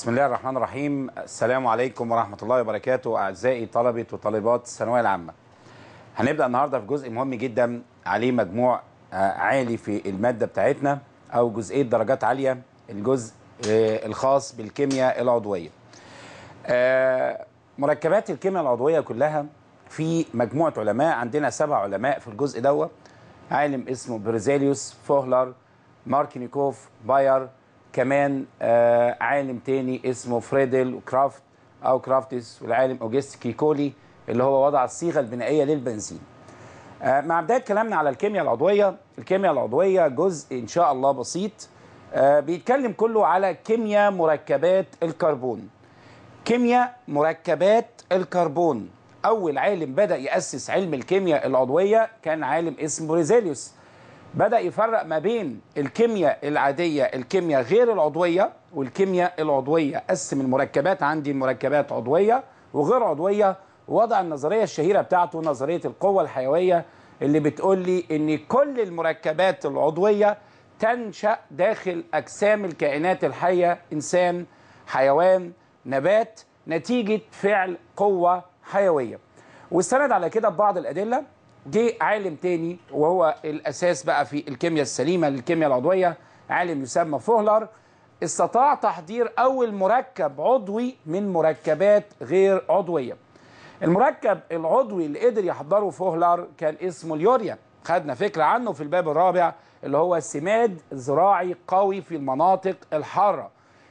بسم الله الرحمن الرحيم السلام عليكم ورحمة الله وبركاته أعزائي طلبة وطالبات الثانوية العامة هنبدأ النهاردة في جزء مهم جدا عليه مجموع آه، عالي في المادة بتاعتنا أو جزئية درجات عالية الجزء آه، الخاص بالكيمياء العضوية آه، مركبات الكيمياء العضوية كلها في مجموعة علماء عندنا سبع علماء في الجزء دوت عالم اسمه برزيليوس فوهلر ماركينيكوف باير كمان آه، عالم تاني اسمه فريدل كرافت او كرافتس والعالم اوجست كيكولي اللي هو وضع الصيغه البنائيه للبنزين آه، مع بدايه كلامنا على الكيمياء العضويه الكيمياء العضويه جزء ان شاء الله بسيط آه، بيتكلم كله على كيمياء مركبات الكربون كيمياء مركبات الكربون اول عالم بدا ياسس علم الكيمياء العضويه كان عالم اسمه بريزيليوس بدأ يفرق ما بين الكيمياء العادية الكيمياء غير العضوية والكيمياء العضوية قسم المركبات عندي مركبات عضوية وغير عضوية وضع النظرية الشهيرة بتاعته نظرية القوة الحيوية اللي بتقول لي ان كل المركبات العضوية تنشأ داخل أجسام الكائنات الحية إنسان حيوان نبات نتيجة فعل قوة حيوية واستند على كده ببعض الأدلة جه عالم تاني وهو الاساس بقى في الكيمياء السليمه للكيمياء العضويه عالم يسمى فوهلر استطاع تحضير اول مركب عضوي من مركبات غير عضويه المركب العضوي اللي قدر يحضره فوهلر كان اسمه اليوريا خدنا فكره عنه في الباب الرابع اللي هو سماد زراعي قوي في المناطق الحاره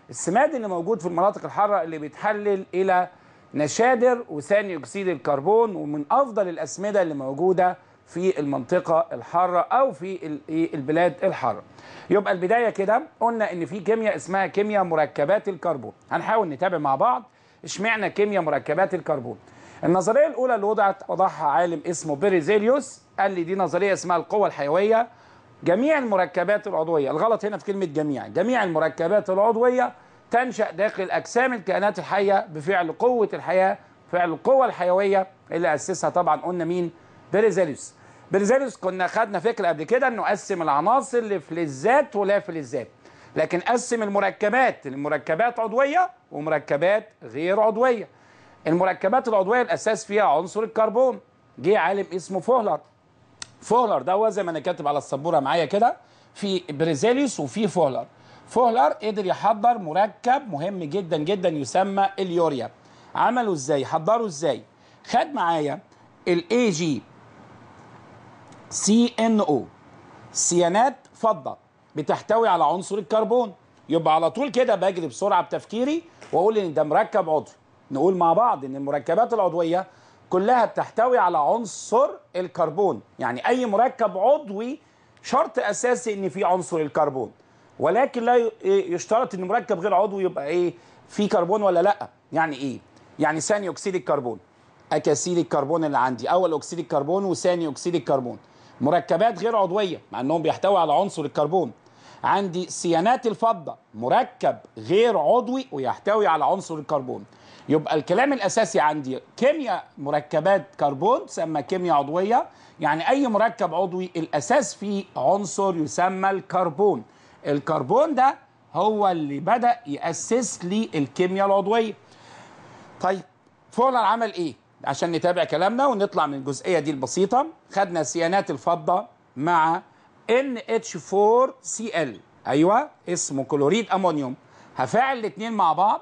السماد اللي موجود في المناطق الحاره اللي بيتحلل الى نشادر وثاني اكسيد الكربون ومن افضل الاسمده اللي موجوده في المنطقه الحاره او في إيه، البلاد الحاره. يبقى البدايه كده قلنا ان في كيمياء اسمها كيمياء مركبات الكربون. هنحاول نتابع مع بعض اشمعنى كيمياء مركبات الكربون. النظريه الاولى اللي وضعت وضعها عالم اسمه بيريزيليوس قال لي دي نظريه اسمها القوه الحيويه جميع المركبات العضويه، الغلط هنا في كلمه جميع، جميع المركبات العضويه تنشأ داخل أجسام الكائنات الحية بفعل قوة الحياة فعل القوة الحيوية اللي أسسها طبعا قلنا مين بيريزاليوس بيريزاليوس كنا خدنا فكرة قبل كده أنه قسم العناصر لفلزات ولا فلزات لكن قسم المركبات المركبات عضوية ومركبات غير عضوية المركبات العضوية الأساس فيها عنصر الكربون جه عالم اسمه فوهلر فوهلر ده هو زي ما أنا كاتب على السبورة معايا كده في بريزاليوس وفي فوهلر فوهلر قدر يحضر مركب مهم جدا جدا يسمى اليوريا عمله ازاي حضره ازاي خد معايا الاي جي سي ان او سيانات فضه بتحتوي على عنصر الكربون يبقى على طول كده بجري بسرعه بتفكيري واقول ان ده مركب عضوي نقول مع بعض ان المركبات العضويه كلها بتحتوي على عنصر الكربون يعني اي مركب عضوي شرط اساسي ان في عنصر الكربون ولكن لا إيه، يشترط ان مركب غير عضوي يبقى ايه فيه كربون ولا لا يعني ايه يعني ثاني اكسيد الكربون اكاسيد الكربون اللي عندي اول اكسيد الكربون وثاني اكسيد الكربون مركبات غير عضويه مع انهم بيحتوي على عنصر الكربون عندي سيانات الفضه مركب غير عضوي ويحتوي على عنصر الكربون يبقى الكلام الاساسي عندي كيمياء مركبات كربون تسمى كيمياء عضويه يعني اي مركب عضوي الاساس فيه عنصر يسمى الكربون الكربون ده هو اللي بدا ياسس لي الكيمياء العضويه طيب فولر عمل ايه عشان نتابع كلامنا ونطلع من الجزئيه دي البسيطه خدنا سيانات الفضه مع NH4Cl ايوه اسمه كلوريد امونيوم هفاعل الاثنين مع بعض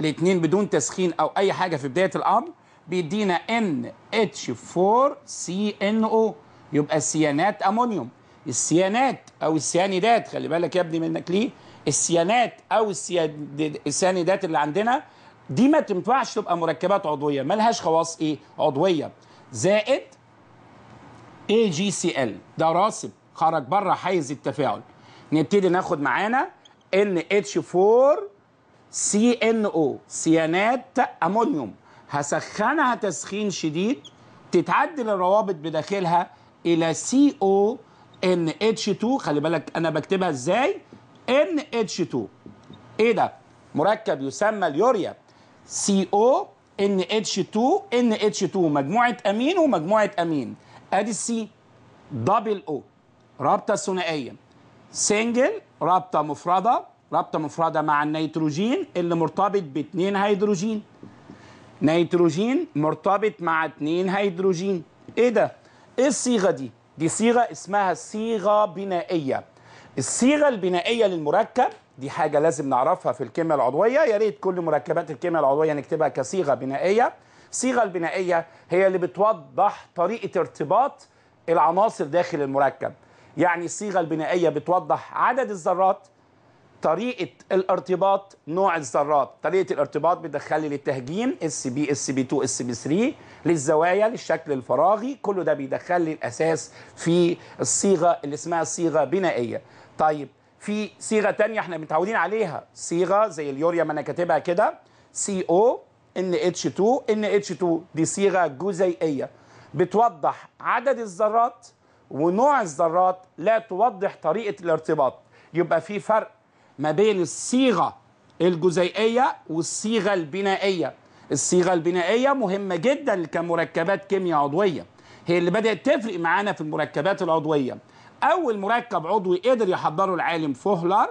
الاثنين بدون تسخين او اي حاجه في بدايه الامر بيدينا NH4CNO يبقى سيانات امونيوم السيانات او السيانيدات خلي بالك يا ابني منك ليه السيانات او السيانيدات اللي عندنا دي ما تنفعش تبقى مركبات عضويه مالهاش خواص ايه عضويه زائد اي جي سي ال ده راسب خرج بره حيز التفاعل نبتدي ناخد معانا ان اتش 4 سي ان او سيانات امونيوم هسخنها تسخين شديد تتعدل الروابط بداخلها الى سي او ان اتش 2 خلي بالك انا بكتبها ازاي ان اتش 2 ايه ده مركب يسمى اليوريا سي او ان اتش 2 ان اتش 2 مجموعه امين ومجموعه امين ادي السي دبل او رابطه ثنائيه سنجل رابطه مفرده رابطه مفرده مع النيتروجين اللي مرتبط باثنين هيدروجين نيتروجين مرتبط مع اثنين هيدروجين ايه ده ايه الصيغه دي دي صيغه اسمها صيغه بنائيه الصيغه البنائيه للمركب دي حاجه لازم نعرفها في الكيمياء العضويه يا ريت كل مركبات الكيمياء العضويه نكتبها كصيغه بنائيه الصيغه البنائيه هي اللي بتوضح طريقه ارتباط العناصر داخل المركب يعني الصيغه البنائيه بتوضح عدد الذرات طريقه الارتباط نوع الذرات طريقه الارتباط لي للتهجين اس بي اس بي 2 اس بي 3 للزوايا للشكل الفراغي كل ده لي الاساس في الصيغه اللي اسمها صيغه بنائيه طيب في صيغه تانية احنا متعودين عليها صيغه زي اليوريا ما انا كاتبها كده سي او ان اتش 2 ان اتش 2 دي صيغه جزيئيه بتوضح عدد الذرات ونوع الذرات لا توضح طريقه الارتباط يبقى في فرق ما بين الصيغه الجزيئيه والصيغه البنائيه الصيغه البنائيه مهمه جدا كمركبات كيمياء عضويه هي اللي بدات تفرق معانا في المركبات العضويه اول مركب عضوي قدر يحضره العالم فوهلر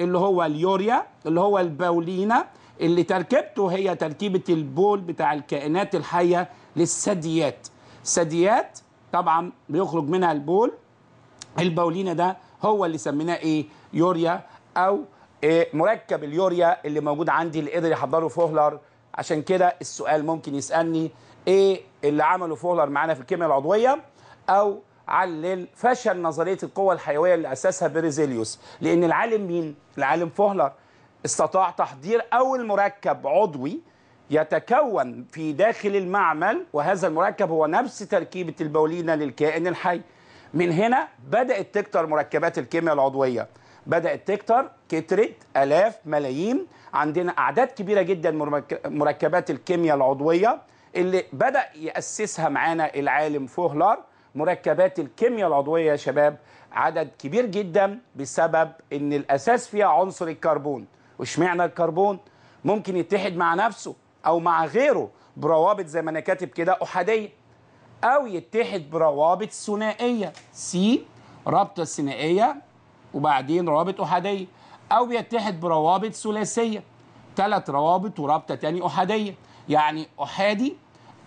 اللي هو اليوريا اللي هو البولينا اللي تركيبته هي تركيبه البول بتاع الكائنات الحيه للثدييات ثدييات طبعا بيخرج منها البول البولينا ده هو اللي سميناه ايه يوريا او آه، مركب اليوريا اللي موجود عندي اللي قدر يحضره فوهلر عشان كده السؤال ممكن يسالني ايه اللي عمله فوهلر معانا في الكيمياء العضويه او علل فشل نظريه القوه الحيويه اللي اسسها بيريزيليوس لان العالم مين العالم فوهلر استطاع تحضير اول مركب عضوي يتكون في داخل المعمل وهذا المركب هو نفس تركيبه البولينا للكائن الحي من هنا بدات تكتر مركبات الكيمياء العضويه بدات تكتر كترت الاف ملايين عندنا اعداد كبيره جدا مركبات الكيمياء العضويه اللي بدا ياسسها معانا العالم فوهلر مركبات الكيمياء العضويه يا شباب عدد كبير جدا بسبب ان الاساس فيها عنصر الكربون واشمعنى الكربون ممكن يتحد مع نفسه او مع غيره بروابط زي ما انا كاتب كده احاديه او يتحد بروابط ثنائيه سي رابطه ثنائيه وبعدين روابط أحادية أو بيتحد بروابط ثلاثية ثلاث روابط ورابطة تاني أحادية يعني أحادي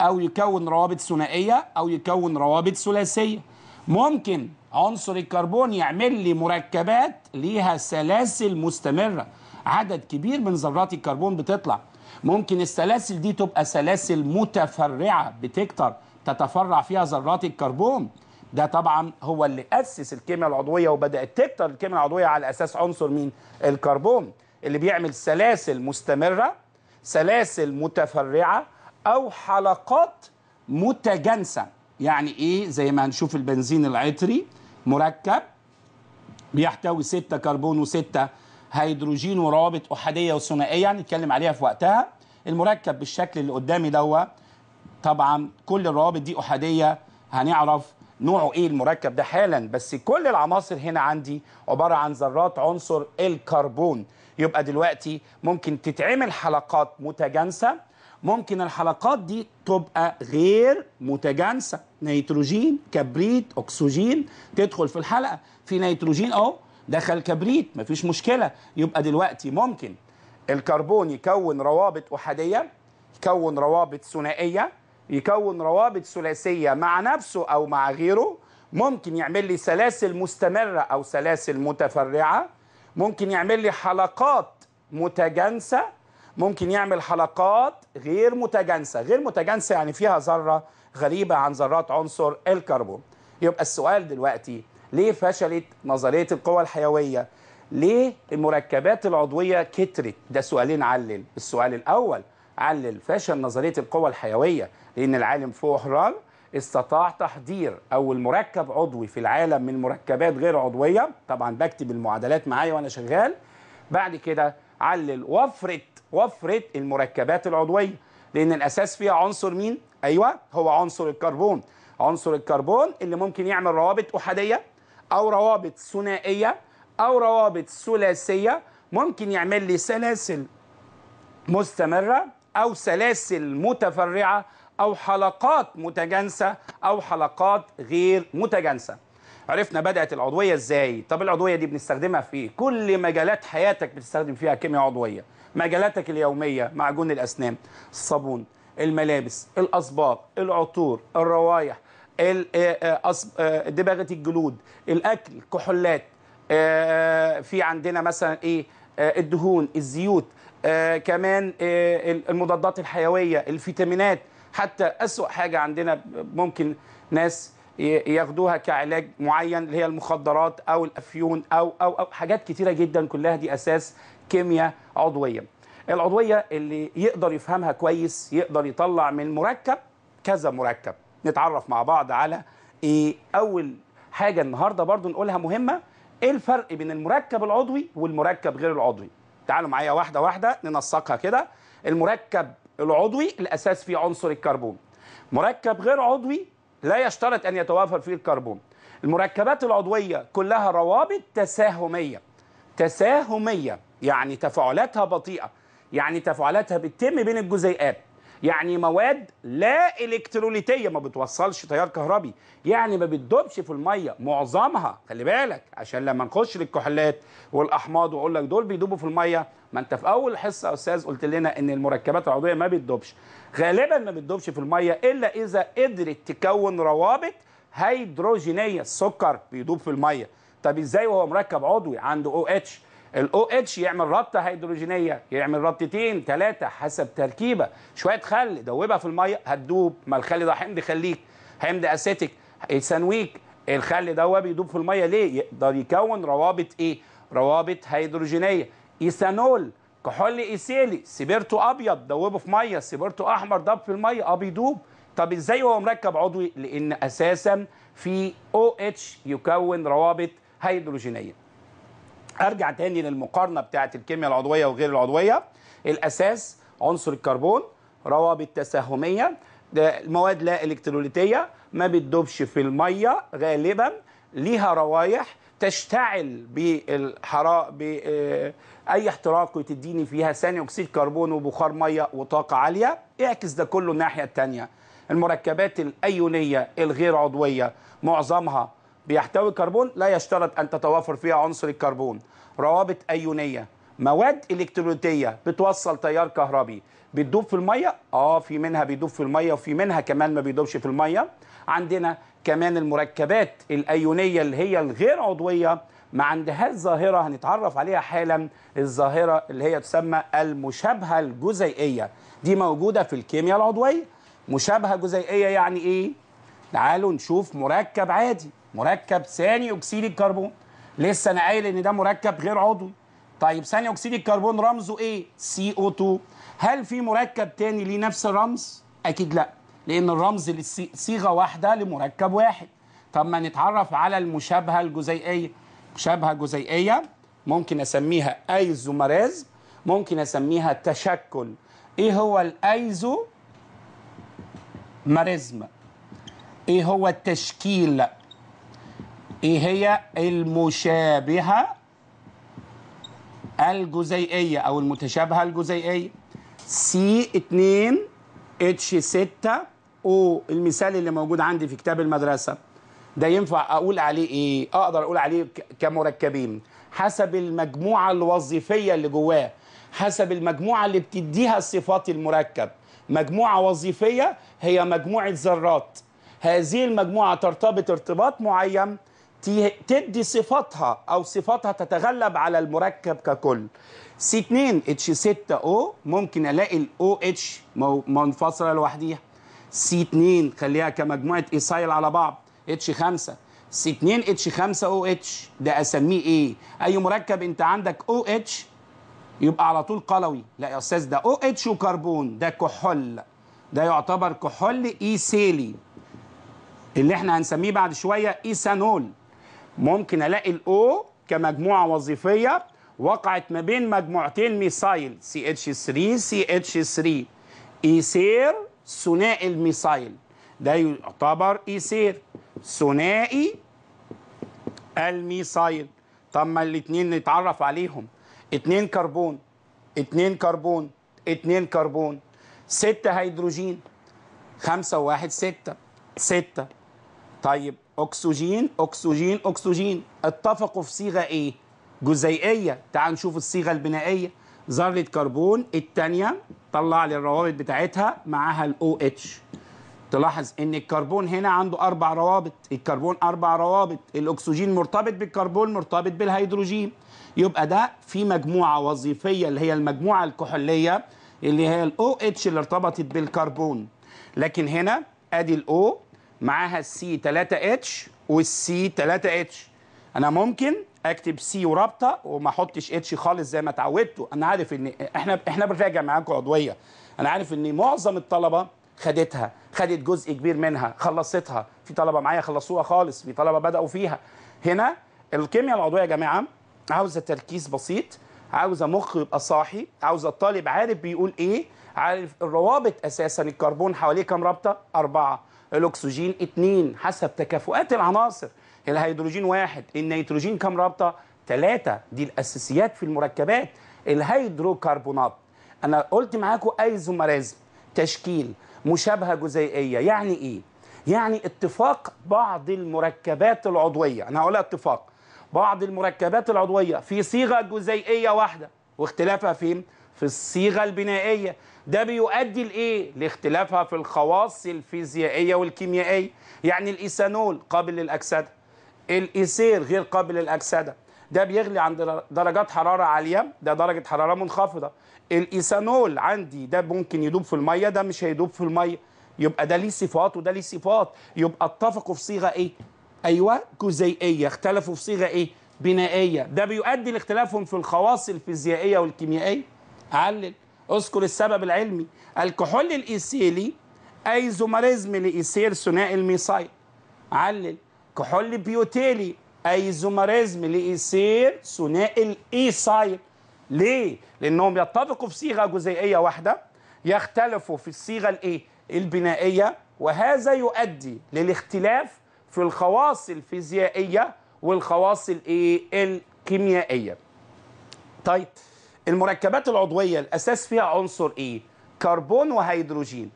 أو يكون روابط ثنائية أو يكون روابط ثلاثية ممكن عنصر الكربون يعمل لي مركبات ليها سلاسل مستمرة عدد كبير من ذرات الكربون بتطلع ممكن السلاسل دي تبقى سلاسل متفرعة بتكتر تتفرع فيها ذرات الكربون ده طبعا هو اللي اسس الكيمياء العضويه وبدات تكتر الكيمياء العضويه على اساس عنصر مين الكربون اللي بيعمل سلاسل مستمره سلاسل متفرعه او حلقات متجانسه يعني ايه زي ما هنشوف البنزين العطري مركب بيحتوي 6 كربون و6 هيدروجين وروابط احاديه وثنائيه هنتكلم عليها في وقتها المركب بالشكل اللي قدامي دوت طبعا كل الروابط دي احاديه هنعرف نوعه ايه المركب ده حالا بس كل العناصر هنا عندي عباره عن ذرات عنصر الكربون يبقى دلوقتي ممكن تتعمل حلقات متجانسه ممكن الحلقات دي تبقى غير متجانسه نيتروجين كبريت اكسجين تدخل في الحلقه في نيتروجين اهو دخل كبريت مفيش مشكله يبقى دلوقتي ممكن الكربون يكون روابط احاديه يكون روابط ثنائيه يكون روابط ثلاثيه مع نفسه او مع غيره ممكن يعمل لي سلاسل مستمره او سلاسل متفرعه ممكن يعمل لي حلقات متجانسه ممكن يعمل حلقات غير متجانسه غير متجانسه يعني فيها ذره غريبه عن ذرات عنصر الكربون يبقى السؤال دلوقتي ليه فشلت نظريه القوى الحيويه ليه المركبات العضويه كترت ده سؤالين علل السؤال الاول علل فشل نظريه القوى الحيويه لأن العالم فوهرال استطاع تحضير او المركب عضوي في العالم من مركبات غير عضويه طبعا بكتب المعادلات معايا وانا شغال بعد كده علل وفره وفره المركبات العضويه لان الاساس فيها عنصر مين ايوه هو عنصر الكربون عنصر الكربون اللي ممكن يعمل روابط احاديه او روابط ثنائيه او روابط ثلاثيه ممكن يعمل لي سلاسل مستمره او سلاسل متفرعه أو حلقات متجانسة أو حلقات غير متجانسة عرفنا بدأت العضوية إزاي طب العضوية دي بنستخدمها في إيه؟ كل مجالات حياتك بتستخدم فيها كيمياء عضوية مجالاتك اليومية معجون الأسنان الصابون الملابس الأصباغ العطور الروايح دباغة الجلود الأكل الكحولات في عندنا مثلا إيه الدهون الزيوت كمان المضادات الحيوية الفيتامينات حتى أسوأ حاجة عندنا ممكن ناس ياخدوها كعلاج معين اللي هي المخدرات أو الأفيون أو أو أو حاجات كتيرة جدا كلها دي أساس كيمياء عضوية العضوية اللي يقدر يفهمها كويس يقدر يطلع من مركب كذا مركب نتعرف مع بعض على إيه أول حاجة النهاردة برضو نقولها مهمة ايه الفرق بين المركب العضوي والمركب غير العضوي تعالوا معايا واحده واحده ننسقها كده المركب العضوي الأساس فيه عنصر الكربون مركب غير عضوي لا يشترط أن يتوافر فيه الكربون المركبات العضوية كلها روابط تساهمية تساهمية يعني تفاعلاتها بطيئة يعني تفاعلاتها بتتم بين الجزيئات يعني مواد لا الكتروليتيه ما بتوصلش تيار كهربي يعني ما بتدوبش في الميه معظمها خلي بالك عشان لما نخش للكحولات والاحماض واقول لك دول بيدوبوا في الميه ما انت في اول حصه يا استاذ قلت لنا ان المركبات العضويه ما بتدوبش غالبا ما بتدوبش في الميه الا اذا قدرت تكون روابط هيدروجينيه السكر بيدوب في الميه طب ازاي وهو مركب عضوي عنده او OH اتش الاو اتش يعمل ربطه هيدروجينيه يعمل ربطتين ثلاثه حسب تركيبه شويه خل دوبها في الميه هتدوب ما الخل ده حمض خليك حمض اسيتيك يسنويك الخل ده بيدوب في الميه ليه يقدر يكون روابط ايه روابط هيدروجينيه ايثانول كحول ايثيلي سيبرته ابيض دوبه في ميه سيبرته احمر دوب في الميه اه بيدوب طب ازاي هو مركب عضوي لان اساسا في او اتش يكون روابط هيدروجينيه ارجع تاني للمقارنه بتاعه الكيمياء العضويه وغير العضويه الاساس عنصر الكربون روابط تساهميه المواد لا الكتروليتيه ما بتدوبش في الميه غالبا ليها روايح تشتعل بالحرارة آه، بأي احتراق وتديني فيها ثاني أكسيد كربون وبخار مية وطاقة عالية اعكس ده كله الناحية التانية المركبات الأيونية الغير عضوية معظمها بيحتوي كربون لا يشترط أن تتوافر فيها عنصر الكربون روابط أيونية مواد الكترونيه بتوصل تيار كهربي بتدوب في المية آه في منها بيدوب في المية وفي منها كمان ما بيدوبش في المية عندنا كمان المركبات الأيونية اللي هي الغير عضوية ما عندهاش ظاهرة هنتعرف عليها حالا الظاهرة اللي هي تسمى المشابهة الجزيئية دي موجودة في الكيمياء العضوية مشابهة جزيئية يعني إيه؟ تعالوا نشوف مركب عادي مركب ثاني اكسيد الكربون لسه انا قايل ان ده مركب غير عضوي طيب ثاني اكسيد الكربون رمزه ايه سي او 2 هل في مركب ثاني ليه نفس الرمز اكيد لا لان الرمز صيغه واحده لمركب واحد طب ما نتعرف على المشابهه الجزيئيه مشابهه جزيئيه ممكن اسميها ايزوميراز ممكن اسميها تشكل ايه هو الايزو ماريزم ايه هو التشكيل ايه هي المشابهه الجزيئيه او المتشابهه الجزيئيه سي 2 اتش 6 او المثال اللي موجود عندي في كتاب المدرسه ده ينفع اقول عليه ايه اقدر اقول عليه كمركبين حسب المجموعه الوظيفيه اللي جواه حسب المجموعه اللي بتديها الصفات المركب مجموعه وظيفيه هي مجموعه ذرات هذه المجموعه ترتبط ارتباط معين تدي صفاتها او صفاتها تتغلب على المركب ككل سي 2 اتش 6 او ممكن الاقي الاو اتش منفصله لوحديها سي 2 خليها كمجموعه ايسايل على بعض اتش 5 سي 2 اتش 5 او اتش ده اسميه ايه اي مركب انت عندك او اتش يبقى على طول قلوي لا يا استاذ ده او اتش وكربون ده كحول ده يعتبر كحول ايسيلي اللي احنا هنسميه بعد شويه ايثانول ممكن الاقي الاو كمجموعه وظيفيه وقعت ما بين مجموعتين ميسايل سي اتش 3 سي اتش 3 ايسير ثنائي الميثايل ده يعتبر ايسير ثنائي الميثايل طب ما الاثنين نتعرف عليهم اثنين كربون اثنين كربون اثنين كربون ستة هيدروجين خمسة وواحد ستة ستة طيب اكسجين اكسجين اكسجين اتفقوا في صيغه ايه جزيئيه تعال نشوف الصيغه البنائيه ذره كربون الثانيه طلع لي الروابط بتاعتها معاها الاو اتش تلاحظ ان الكربون هنا عنده اربع روابط الكربون اربع روابط الاكسجين مرتبط بالكربون مرتبط بالهيدروجين يبقى ده في مجموعه وظيفيه اللي هي المجموعه الكحوليه اللي هي الاو اتش اللي ارتبطت بالكربون لكن هنا ادي الاو معاها السي 3 اتش والسي 3 اتش انا ممكن اكتب سي ورابطه وما احطش اتش خالص زي ما اتعودتوا انا عارف ان احنا احنا بنراجع معاكم عضويه انا عارف ان معظم الطلبه خدتها خدت جزء كبير منها خلصتها في طلبه معايا خلصوها خالص في طلبه بداوا فيها هنا الكيمياء العضويه يا جماعه عاوزه تركيز بسيط عاوزه مخ يبقى صاحي عاوزه الطالب عارف بيقول ايه عارف الروابط اساسا الكربون حواليه كام رابطه اربعه الاكسجين اثنين حسب تكافؤات العناصر الهيدروجين واحد النيتروجين كم رابطه ثلاثه دي الاساسيات في المركبات الهيدروكربونات انا قلت معاكم ايزومرازم تشكيل مشابهه جزيئيه يعني ايه يعني اتفاق بعض المركبات العضويه انا هقولها اتفاق بعض المركبات العضويه في صيغه جزيئيه واحده واختلافها فين في الصيغه البنائيه ده بيؤدي لايه لاختلافها في الخواص الفيزيائيه والكيميائيه يعني الايثانول قابل للاكسده الايثير غير قابل للاكسده ده بيغلي عند درجات حراره عاليه ده درجه حراره منخفضه الايثانول عندي ده ممكن يدوب في الميه ده مش هيدوب في الميه يبقى ده ليه صفات وده ليه صفات يبقى اتفقوا في صيغه ايه ايوه جزيئيه اختلفوا في صيغه ايه بنائيه ده بيؤدي لاختلافهم في الخواص الفيزيائيه والكيميائيه علل اذكر السبب العلمي الكحول الايثيلي ايزومريزم لايثير ثنائي الميثايل علل كحول بيوتيلي ايزومريزم لايثير ثنائي الايثايل ليه؟ لانهم يتفقوا في صيغه جزيئيه واحده يختلفوا في الصيغه الايه؟ البنائيه وهذا يؤدي للاختلاف في الخواص الفيزيائيه والخواص الايه؟ الكيميائيه. طيب المركبات العضويه الاساس فيها عنصر ايه كربون وهيدروجين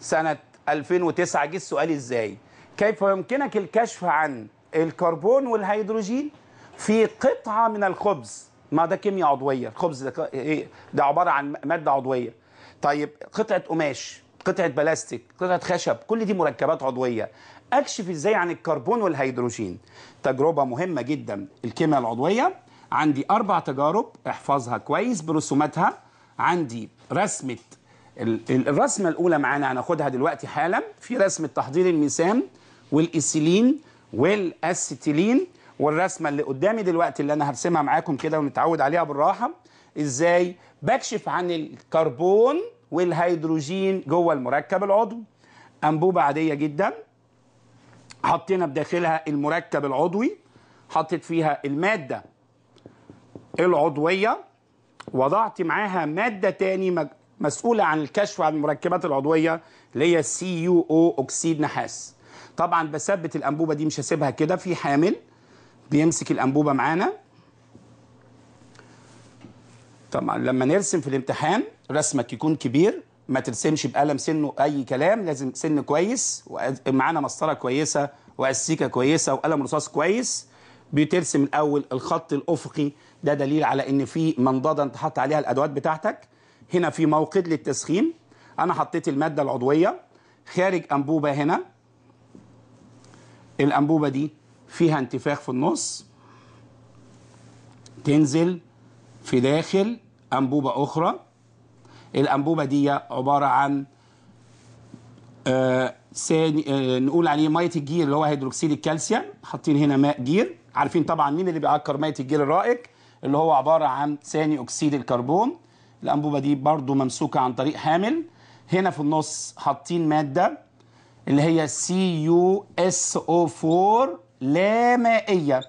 سنه 2009 جه السؤال ازاي كيف يمكنك الكشف عن الكربون والهيدروجين في قطعه من الخبز ما ده كيمياء عضويه الخبز ده ايه ده عباره عن ماده عضويه طيب قطعه قماش قطعه بلاستيك قطعه خشب كل دي مركبات عضويه اكشف ازاي عن الكربون والهيدروجين تجربه مهمه جدا الكيمياء العضويه عندي أربع تجارب احفظها كويس برسوماتها عندي رسمة الرسمة الأولى معانا هناخدها دلوقتي حالا في رسمة تحضير الميثان والإيسيلين والأسيتيلين والرسمة اللي قدامي دلوقتي اللي أنا هرسمها معاكم كده ونتعود عليها بالراحة إزاي بكشف عن الكربون والهيدروجين جوه المركب العضوي أنبوبة عادية جدا حطينا بداخلها المركب العضوي حطيت فيها المادة العضوية وضعت معاها مادة تاني مسؤولة عن الكشف عن المركبات العضوية اللي هي سي يو او أكسيد نحاس طبعا بثبت الأنبوبة دي مش هسيبها كده في حامل بيمسك الأنبوبة معانا طبعا لما نرسم في الامتحان رسمك يكون كبير ما ترسمش بقلم سنه اي كلام لازم سن كويس ومعانا مسطره كويسه واسيكه كويسه وقلم رصاص كويس بترسم الاول الخط الافقي ده دليل على ان في منضده انت حاطط عليها الادوات بتاعتك هنا في موقد للتسخين انا حطيت الماده العضويه خارج انبوبه هنا الانبوبه دي فيها انتفاخ في النص تنزل في داخل انبوبه اخرى الانبوبه دي عباره عن آه آه نقول عليه ميه الجير اللي هو هيدروكسيد الكالسيوم حاطين هنا ماء جير عارفين طبعا مين اللي بيعكر ميه الجير الرائق اللي هو عباره عن ثاني اكسيد الكربون الانبوبه دي برضو ممسوكه عن طريق حامل هنا في النص حاطين ماده اللي هي CuSO4 لا مائيه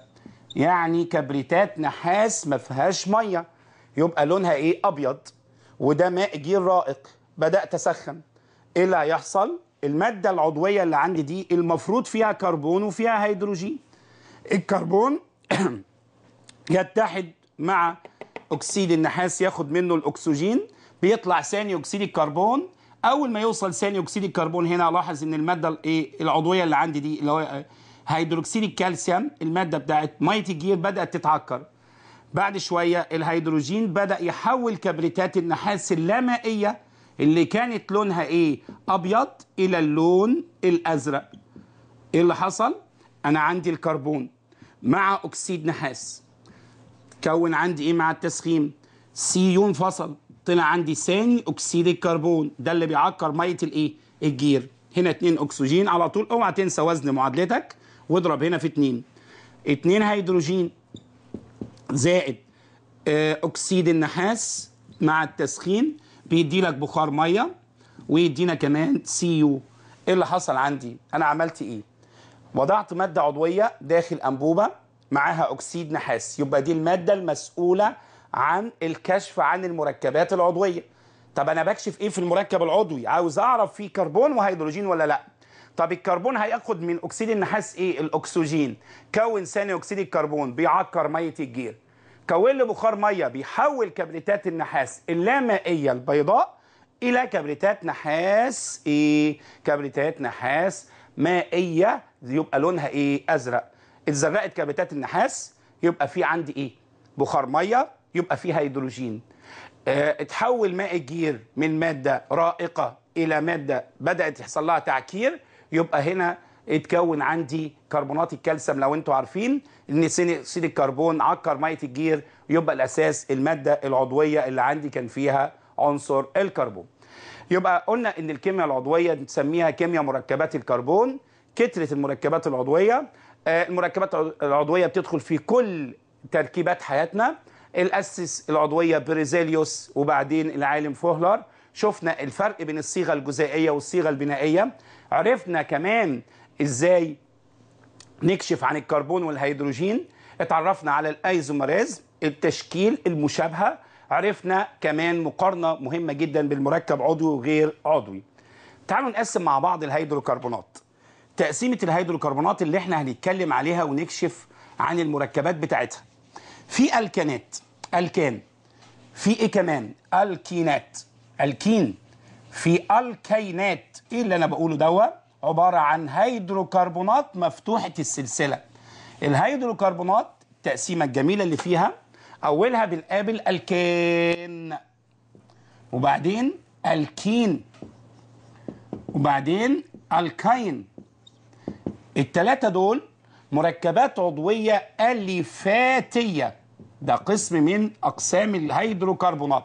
يعني كبريتات نحاس ما فيهاش ميه يبقى لونها ايه ابيض وده ماء جير رائق بدات اسخن ايه اللي هيحصل الماده العضويه اللي عندي دي المفروض فيها كربون وفيها هيدروجين الكربون يتحد مع اكسيد النحاس ياخد منه الاكسجين بيطلع ثاني اكسيد الكربون اول ما يوصل ثاني اكسيد الكربون هنا الاحظ ان الماده الايه العضويه اللي عندي دي اللي هو آه، هيدروكسيد الكالسيوم الماده بتاعت ميه الجير بدات تتعكر بعد شويه الهيدروجين بدا يحول كبريتات النحاس اللامائيه اللي كانت لونها ايه ابيض الى اللون الازرق ايه اللي حصل انا عندي الكربون مع اكسيد نحاس اتكون عندي ايه مع التسخين سي يو انفصل طلع عندي ثاني اكسيد الكربون ده اللي بيعكر ميه الايه الجير هنا 2 اكسجين على طول اوعى تنسى وزن معادلتك واضرب هنا في 2 2 هيدروجين زائد آه، اكسيد النحاس مع التسخين بيدي لك بخار ميه ويدينا كمان سي يو ايه اللي حصل عندي انا عملت ايه وضعت ماده عضويه داخل انبوبه معاها اكسيد نحاس يبقى دي الماده المسؤوله عن الكشف عن المركبات العضويه طب انا بكشف ايه في المركب العضوي عاوز اعرف فيه كربون وهيدروجين ولا لا طب الكربون هياخد من اكسيد النحاس ايه الاكسجين كون ثاني اكسيد الكربون بيعكر ميه الجير كون له بخار ميه بيحول كبريتات النحاس اللامائيه البيضاء الى كبريتات نحاس ايه كبريتات نحاس مائيه يبقى لونها ايه ازرق اتزرقت كبتات النحاس يبقى في عندي ايه بخار ميه يبقى فيه هيدروجين آه، اتحول ماء الجير من ماده رائقه الى ماده بدات يحصل لها تعكير يبقى هنا اتكون عندي كربونات الكالسيوم لو انتوا عارفين ان اكسيد الكربون عكر ميه الجير يبقى الاساس الماده العضويه اللي عندي كان فيها عنصر الكربون يبقى قلنا ان الكيمياء العضويه بنسميها كيمياء مركبات الكربون كتله المركبات العضويه آه، المركبات العضويه بتدخل في كل تركيبات حياتنا الاسس العضويه بريزيليوس وبعدين العالم فوهلر شفنا الفرق بين الصيغه الجزائيه والصيغه البنائيه عرفنا كمان ازاي نكشف عن الكربون والهيدروجين اتعرفنا على الأيزومراز التشكيل المشابهه عرفنا كمان مقارنه مهمه جدا بالمركب عضوي وغير عضوي تعالوا نقسم مع بعض الهيدروكربونات تقسيمه الهيدروكربونات اللي احنا هنتكلم عليها ونكشف عن المركبات بتاعتها في الكانات الكان في ايه كمان الكينات الكين في الكينات ايه اللي انا بقوله دوت عباره عن هيدروكربونات مفتوحه السلسله الهيدروكربونات التقسيمه الجميله اللي فيها اولها بنقابل الكان وبعدين الكين وبعدين الكاين التلاتة دول مركبات عضوية أليفاتية ده قسم من أقسام الهيدروكربونات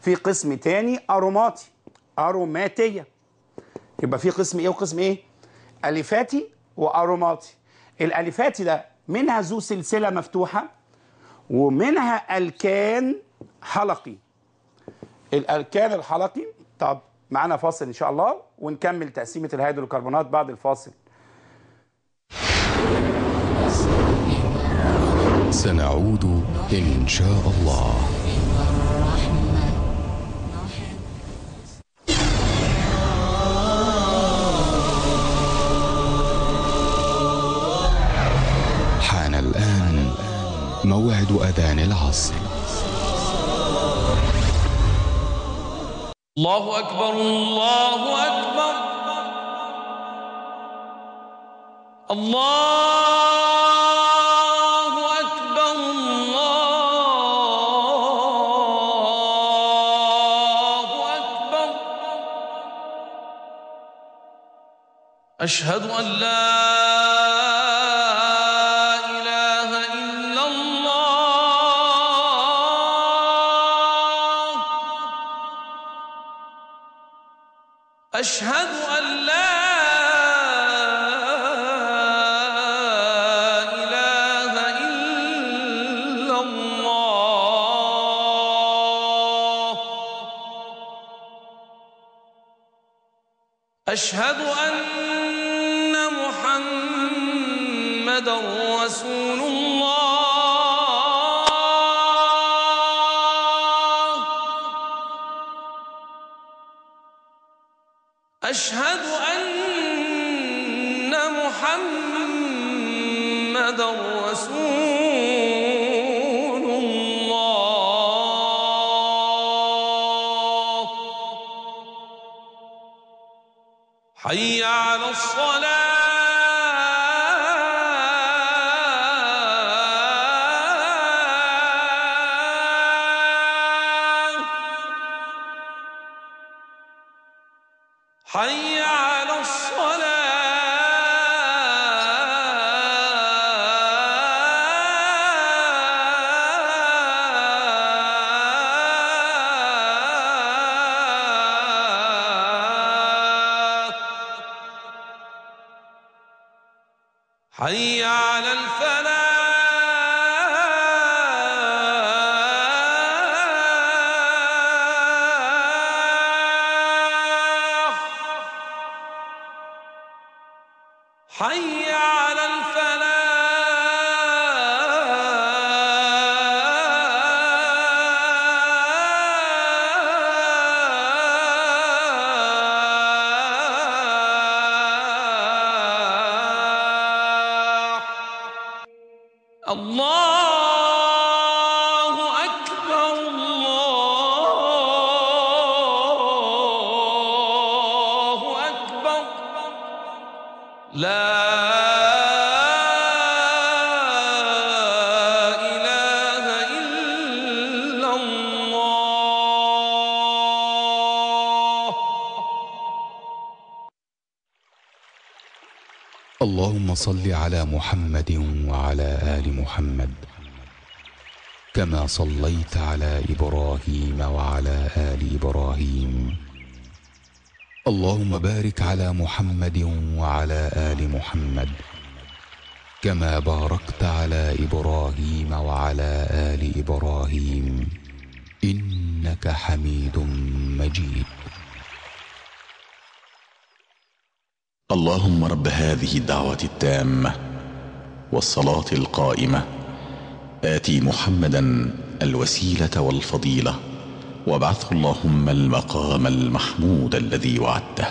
في قسم تاني أروماتي أروماتية يبقى في قسم إيه وقسم إيه أليفاتي وأروماتي الأليفاتي ده منها ذو سلسلة مفتوحة ومنها ألكان حلقي الألكان الحلقي طب معانا فاصل إن شاء الله ونكمل تقسيمة الهيدروكربونات بعد الفاصل سنعود إن شاء الله حان الآن موعد أذان العصر الله أكبر الله أكبر الله أشهد أن لا أشهد أن محمد اللهم صل على محمد وعلى آل محمد كما صليت على إبراهيم وعلى آل إبراهيم اللهم بارك على محمد وعلى آل محمد كما باركت على إبراهيم وعلى آل إبراهيم إنك حميد مجيد اللهم رب هذه الدعوة التامة والصلاة القائمة آتي محمدا الوسيلة والفضيلة وابعثه اللهم المقام المحمود الذي وعدته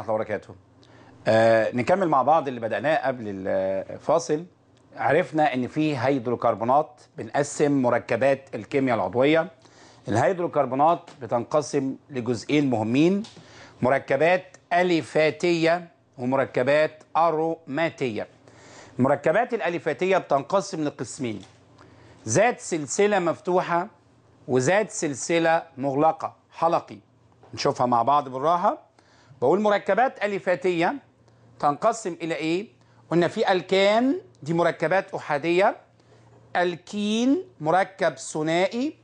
ورحمه الله وبركاته آه نكمل مع بعض اللي بدأناه قبل الفاصل آه، عرفنا ان في هيدروكربونات بنقسم مركبات الكيمياء العضويه الهيدروكربونات بتنقسم لجزئين مهمين مركبات الفاتيه ومركبات اروماتيه المركبات الاليفاتيه بتنقسم لقسمين ذات سلسله مفتوحه وذات سلسله مغلقه حلقي نشوفها مع بعض بالراحه بقول مركبات ألفاتية تنقسم إلى إيه؟ قلنا في ألكان دي مركبات أحادية الكين مركب ثنائي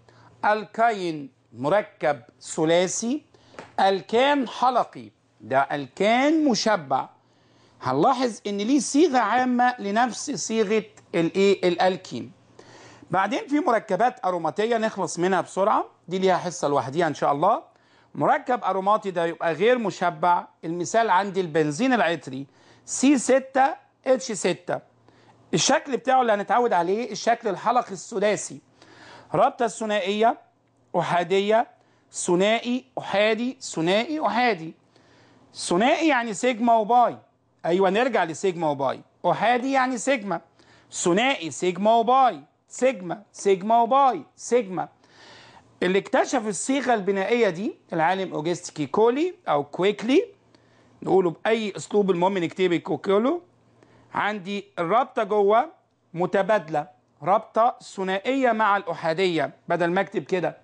الكين مركب ثلاثي الكان حلقي ده الكان مشبع هنلاحظ ان ليه صيغه عامه لنفس صيغه الايه الالكين بعدين في مركبات اروماتيه نخلص منها بسرعه دي ليها حصه لوحديها ان شاء الله مركب اروماتي ده يبقى غير مشبع المثال عندي البنزين العطري سي 6 اتش 6 الشكل بتاعه اللي هنتعود عليه الشكل الحلق الثلاثي رابطه ثنائيه احاديه ثنائي احادي ثنائي احادي ثنائي يعني سيجما وباي ايوه نرجع لسيجما وباي احادي يعني سيجما ثنائي سيجما وباي سيجما سيجما وباي سيجما اللي اكتشف الصيغه البنائيه دي العالم اوجست كيكولي او كويكلي نقوله باي اسلوب المهم نكتبه كوكولو عندي الرابطه جوه متبادله رابطه ثنائيه مع الاحاديه بدل ما اكتب كده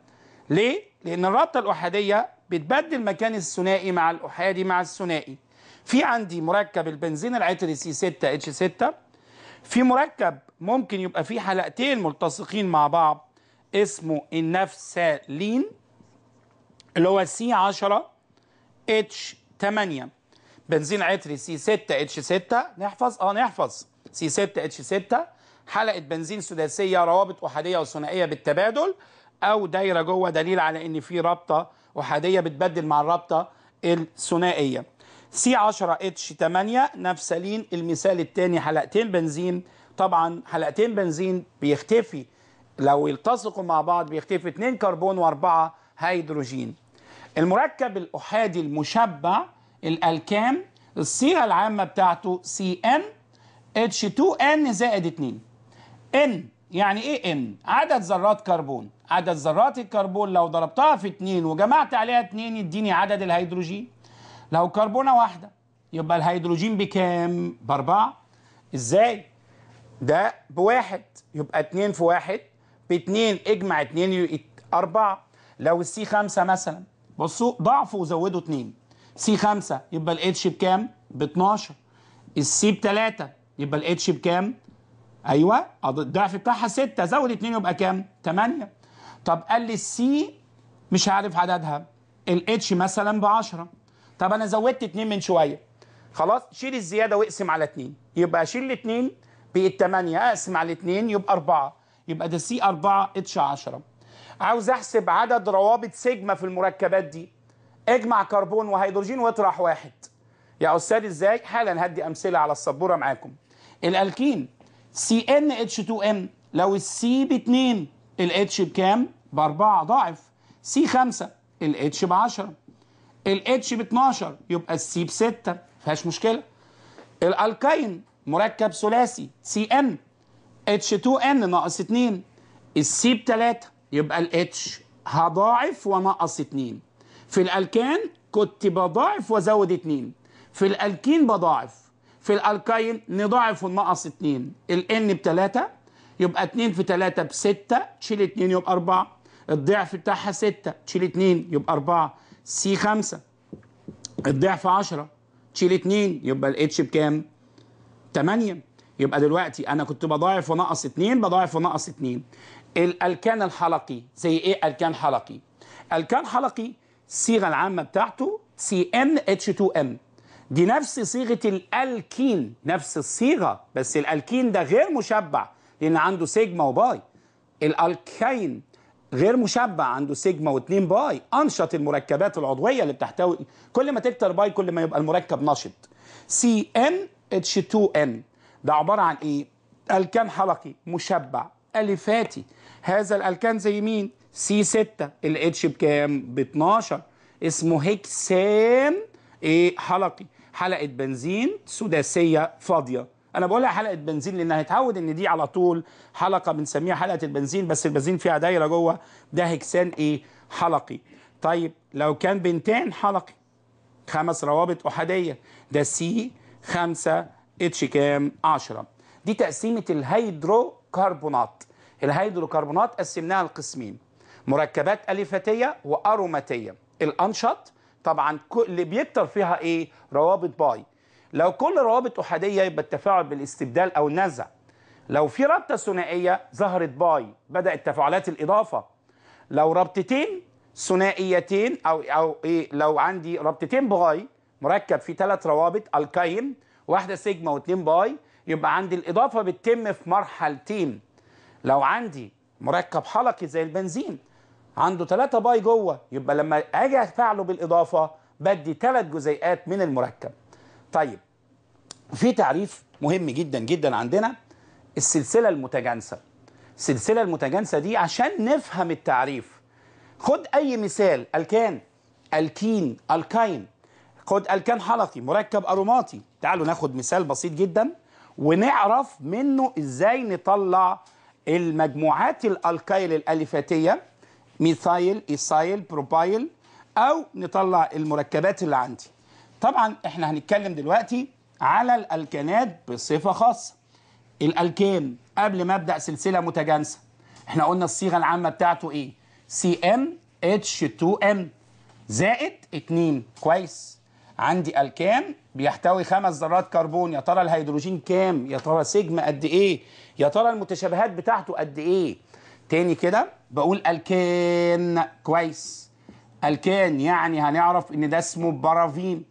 ليه لان الرابطه الاحاديه بتبدل مكان الثنائي مع الاحادي مع الثنائي في عندي مركب البنزين العطري سي 6 اتش 6 في مركب ممكن يبقى فيه حلقتين ملتصقين مع بعض اسمه النفسالين اللي هو سي 10 اتش 8 بنزين عطري سي 6 اتش 6 نحفظ اه نحفظ سي 6 اتش 6 حلقه بنزين سداسيه روابط احاديه وثنائيه بالتبادل او دايره جوه دليل على ان في رابطه احاديه بتبدل مع الرابطه الثنائيه سي 10 اتش 8 نفسالين المثال الثاني حلقتين بنزين طبعا حلقتين بنزين بيختفي لو يلتصقوا مع بعض بيختفي 2 كربون و4 هيدروجين المركب الأحادي المشبع الألكام الصيغة العامة بتاعته CN H2N زائد 2 N يعني ايه N؟ عدد ذرات كربون عدد ذرات الكربون لو ضربتها في 2 وجمعت عليها 2 يديني عدد الهيدروجين لو كربونة واحدة يبقى الهيدروجين بكام؟ بأربعة ازاي؟ ده بواحد يبقى 2 في واحد باتنين اجمع اتنين اربعة لو السي خمسة مثلا بصوا ضعفوا وزودوا اتنين سي خمسة يبقى الاتش بكام؟ ب 12 السي بتلاتة يبقى الاتش بكام؟ ايوه الضعف بتاعها 6 زود 2 يبقى كام؟ 8 طب قال لي السي مش عارف عددها الاتش مثلا ب 10 طب انا زودت 2 من شويه خلاص شيل الزياده واقسم على 2 يبقى اشيل الاتنين بقت 8 اقسم على 2 يبقى 4 يبقى ده سي 4 اتش 10 عاوز احسب عدد روابط سيجما في المركبات دي اجمع كربون وهيدروجين واطرح واحد يا استاذ ازاي حالا هدي امثله على السبوره معاكم الالكين سي ان اتش 2 ام لو السي ب 2 الاتش بكام باربعه ضاعف سي 5 الاتش ب 10 الاتش ب 12 يبقى السي ب 6 فيهاش مشكله الالكين مركب ثلاثي سي ان H2N ناقص 2 السي ب 3 يبقى الاتش هضاعف ونقص 2 في الالكان كنت بضاعف وازود 2 في الالكين بضاعف في الالكاين نضاعف وناقص 2 الان ب 3 يبقى 2 في 3 ب 6 تشيل 2 يبقى 4 الضعف بتاعها 6 تشيل 2 يبقى 4 سي 5 الضعف 10 تشيل 2 يبقى الاتش بكام 8 يبقى دلوقتي انا كنت بضاعف وناقص 2 بضاعف وناقص 2 الالكان الحلقي زي ايه الكان حلقي الكان حلقي الصيغه العامه بتاعته سي ان اتش 2 ان دي نفس صيغه الالكين نفس الصيغه بس الالكين ده غير مشبع لان عنده سيجما وباي الالكين غير مشبع عنده سيجما و2 باي انشط المركبات العضويه اللي بتحتوي كل ما تكتر باي كل ما يبقى المركب نشط سي ان اتش 2 ان ده عباره عن ايه الكان حلقي مشبع الفاتي هذا الالكان زي مين سي 6 الاتش بكام ب 12 اسمه هيكسان ايه حلقي حلقه بنزين سداسيه فاضيه انا بقولها حلقه بنزين لانها هتعود ان دي على طول حلقه بنسميها حلقه البنزين بس البنزين فيها دايره جوه ده هيكسان ايه حلقي طيب لو كان بنتين حلقي خمس روابط احاديه ده سي 5 اتش كام 10 دي تقسيمه الهيدروكربونات الهيدروكربونات قسمناها لقسمين مركبات الفاتيه واروماتيه الانشط طبعا اللي بيكتر فيها ايه روابط باي لو كل روابط احاديه يبقى التفاعل بالاستبدال او النزع لو في رابطه ثنائيه ظهرت باي بدات تفاعلات الاضافه لو رابطتين ثنائيتين او او ايه لو عندي رابطتين باي مركب في ثلاث روابط الكاين واحده سيجما واثنين باي يبقى عندي الاضافه بتتم في مرحلتين لو عندي مركب حلقي زي البنزين عنده 3 باي جوه يبقى لما اجي افعله بالاضافه بدي ثلاث جزيئات من المركب طيب في تعريف مهم جدا جدا عندنا السلسله المتجانسه السلسله المتجانسه دي عشان نفهم التعريف خد اي مثال الكان الكين الكاين خد الكان حلقي مركب اروماتي تعالوا ناخد مثال بسيط جدا ونعرف منه ازاي نطلع المجموعات الالكايل الاليفاتيه ميثايل ايثايل بروبايل او نطلع المركبات اللي عندي طبعا احنا هنتكلم دلوقتي على الالكانات بصفه خاصه الالكان قبل ما ابدا سلسله متجانسه احنا قلنا الصيغه العامه بتاعته ايه سي ام اتش 2 ام زائد 2 كويس عندي الكام بيحتوي خمس ذرات كربون يا ترى الهيدروجين كام يا ترى سيجما قد ايه يا ترى المتشابهات بتاعته قد ايه تاني كده بقول الكان كويس الكان يعني هنعرف ان ده اسمه برافين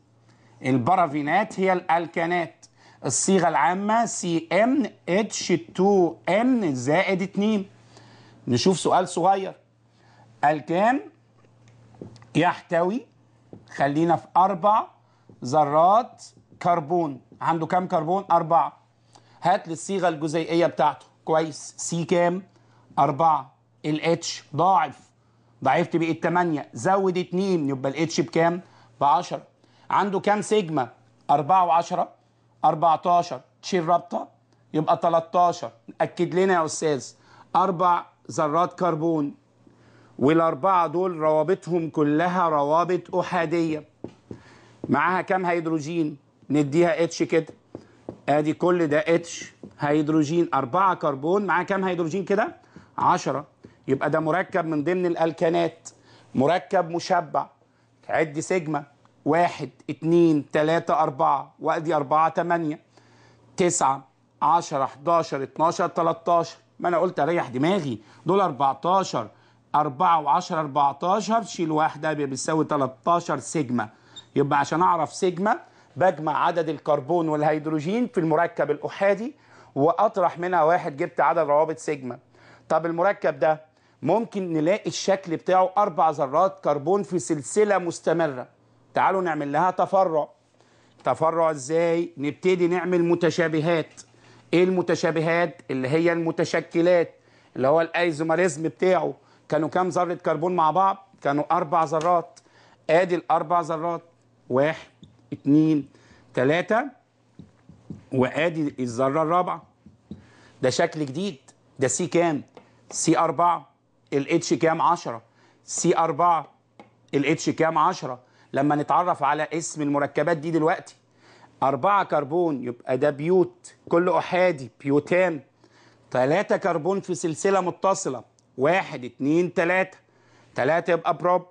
البرافينات هي الالكانات الصيغه العامه سي ام اتش 2 ان زائد 2 نشوف سؤال صغير الكان يحتوي خلينا في اربع ذرات كربون عنده كام كربون أربعة هات لي الصيغة الجزيئية بتاعته كويس سي كام أربعة الاتش ضاعف ضعفت بقيت 8 زود 2 يبقى الاتش بكام ب 10 عنده كام سيجما 4 و10 14 تشيل رابطه يبقى 13 اكد لنا يا استاذ اربع ذرات كربون والاربعه دول روابطهم كلها روابط احاديه معاها كام هيدروجين نديها اتش كده ادي كل ده اتش هيدروجين 4 كربون معاها كام هيدروجين كده 10 يبقى ده مركب من ضمن الالكانات مركب مشبع عد سيجما واحد اتنين تلاتة أربعة وأدي أربعة تمانية تسعة عشرة 11 اتناشر تلاتاشر ما أنا قلت أريح دماغي دول أربعتاشر أربعة وعشرة أربعتاشر شيل واحدة بيساوي تلاتاشر سيجما يبقى عشان اعرف سيجما بجمع عدد الكربون والهيدروجين في المركب الاحادي واطرح منها واحد جبت عدد روابط سيجما طب المركب ده ممكن نلاقي الشكل بتاعه اربع ذرات كربون في سلسله مستمره تعالوا نعمل لها تفرع تفرع ازاي نبتدي نعمل متشابهات ايه المتشابهات اللي هي المتشكلات اللي هو الايزوماريزم بتاعه كانوا كام ذره كربون مع بعض كانوا اربع ذرات ادي الاربع ذرات واحد اتنين تلاتة وادي الذرة الرابعة ده شكل جديد ده سي كام سي أربعة الاتش كام عشرة سي أربعة الاتش كام عشرة لما نتعرف على اسم المركبات دي دلوقتي أربعة كربون يبقى ده بيوت كل أحادي بيوتان تلاتة كربون في سلسلة متصلة واحد اتنين تلاتة تلاتة يبقى بروب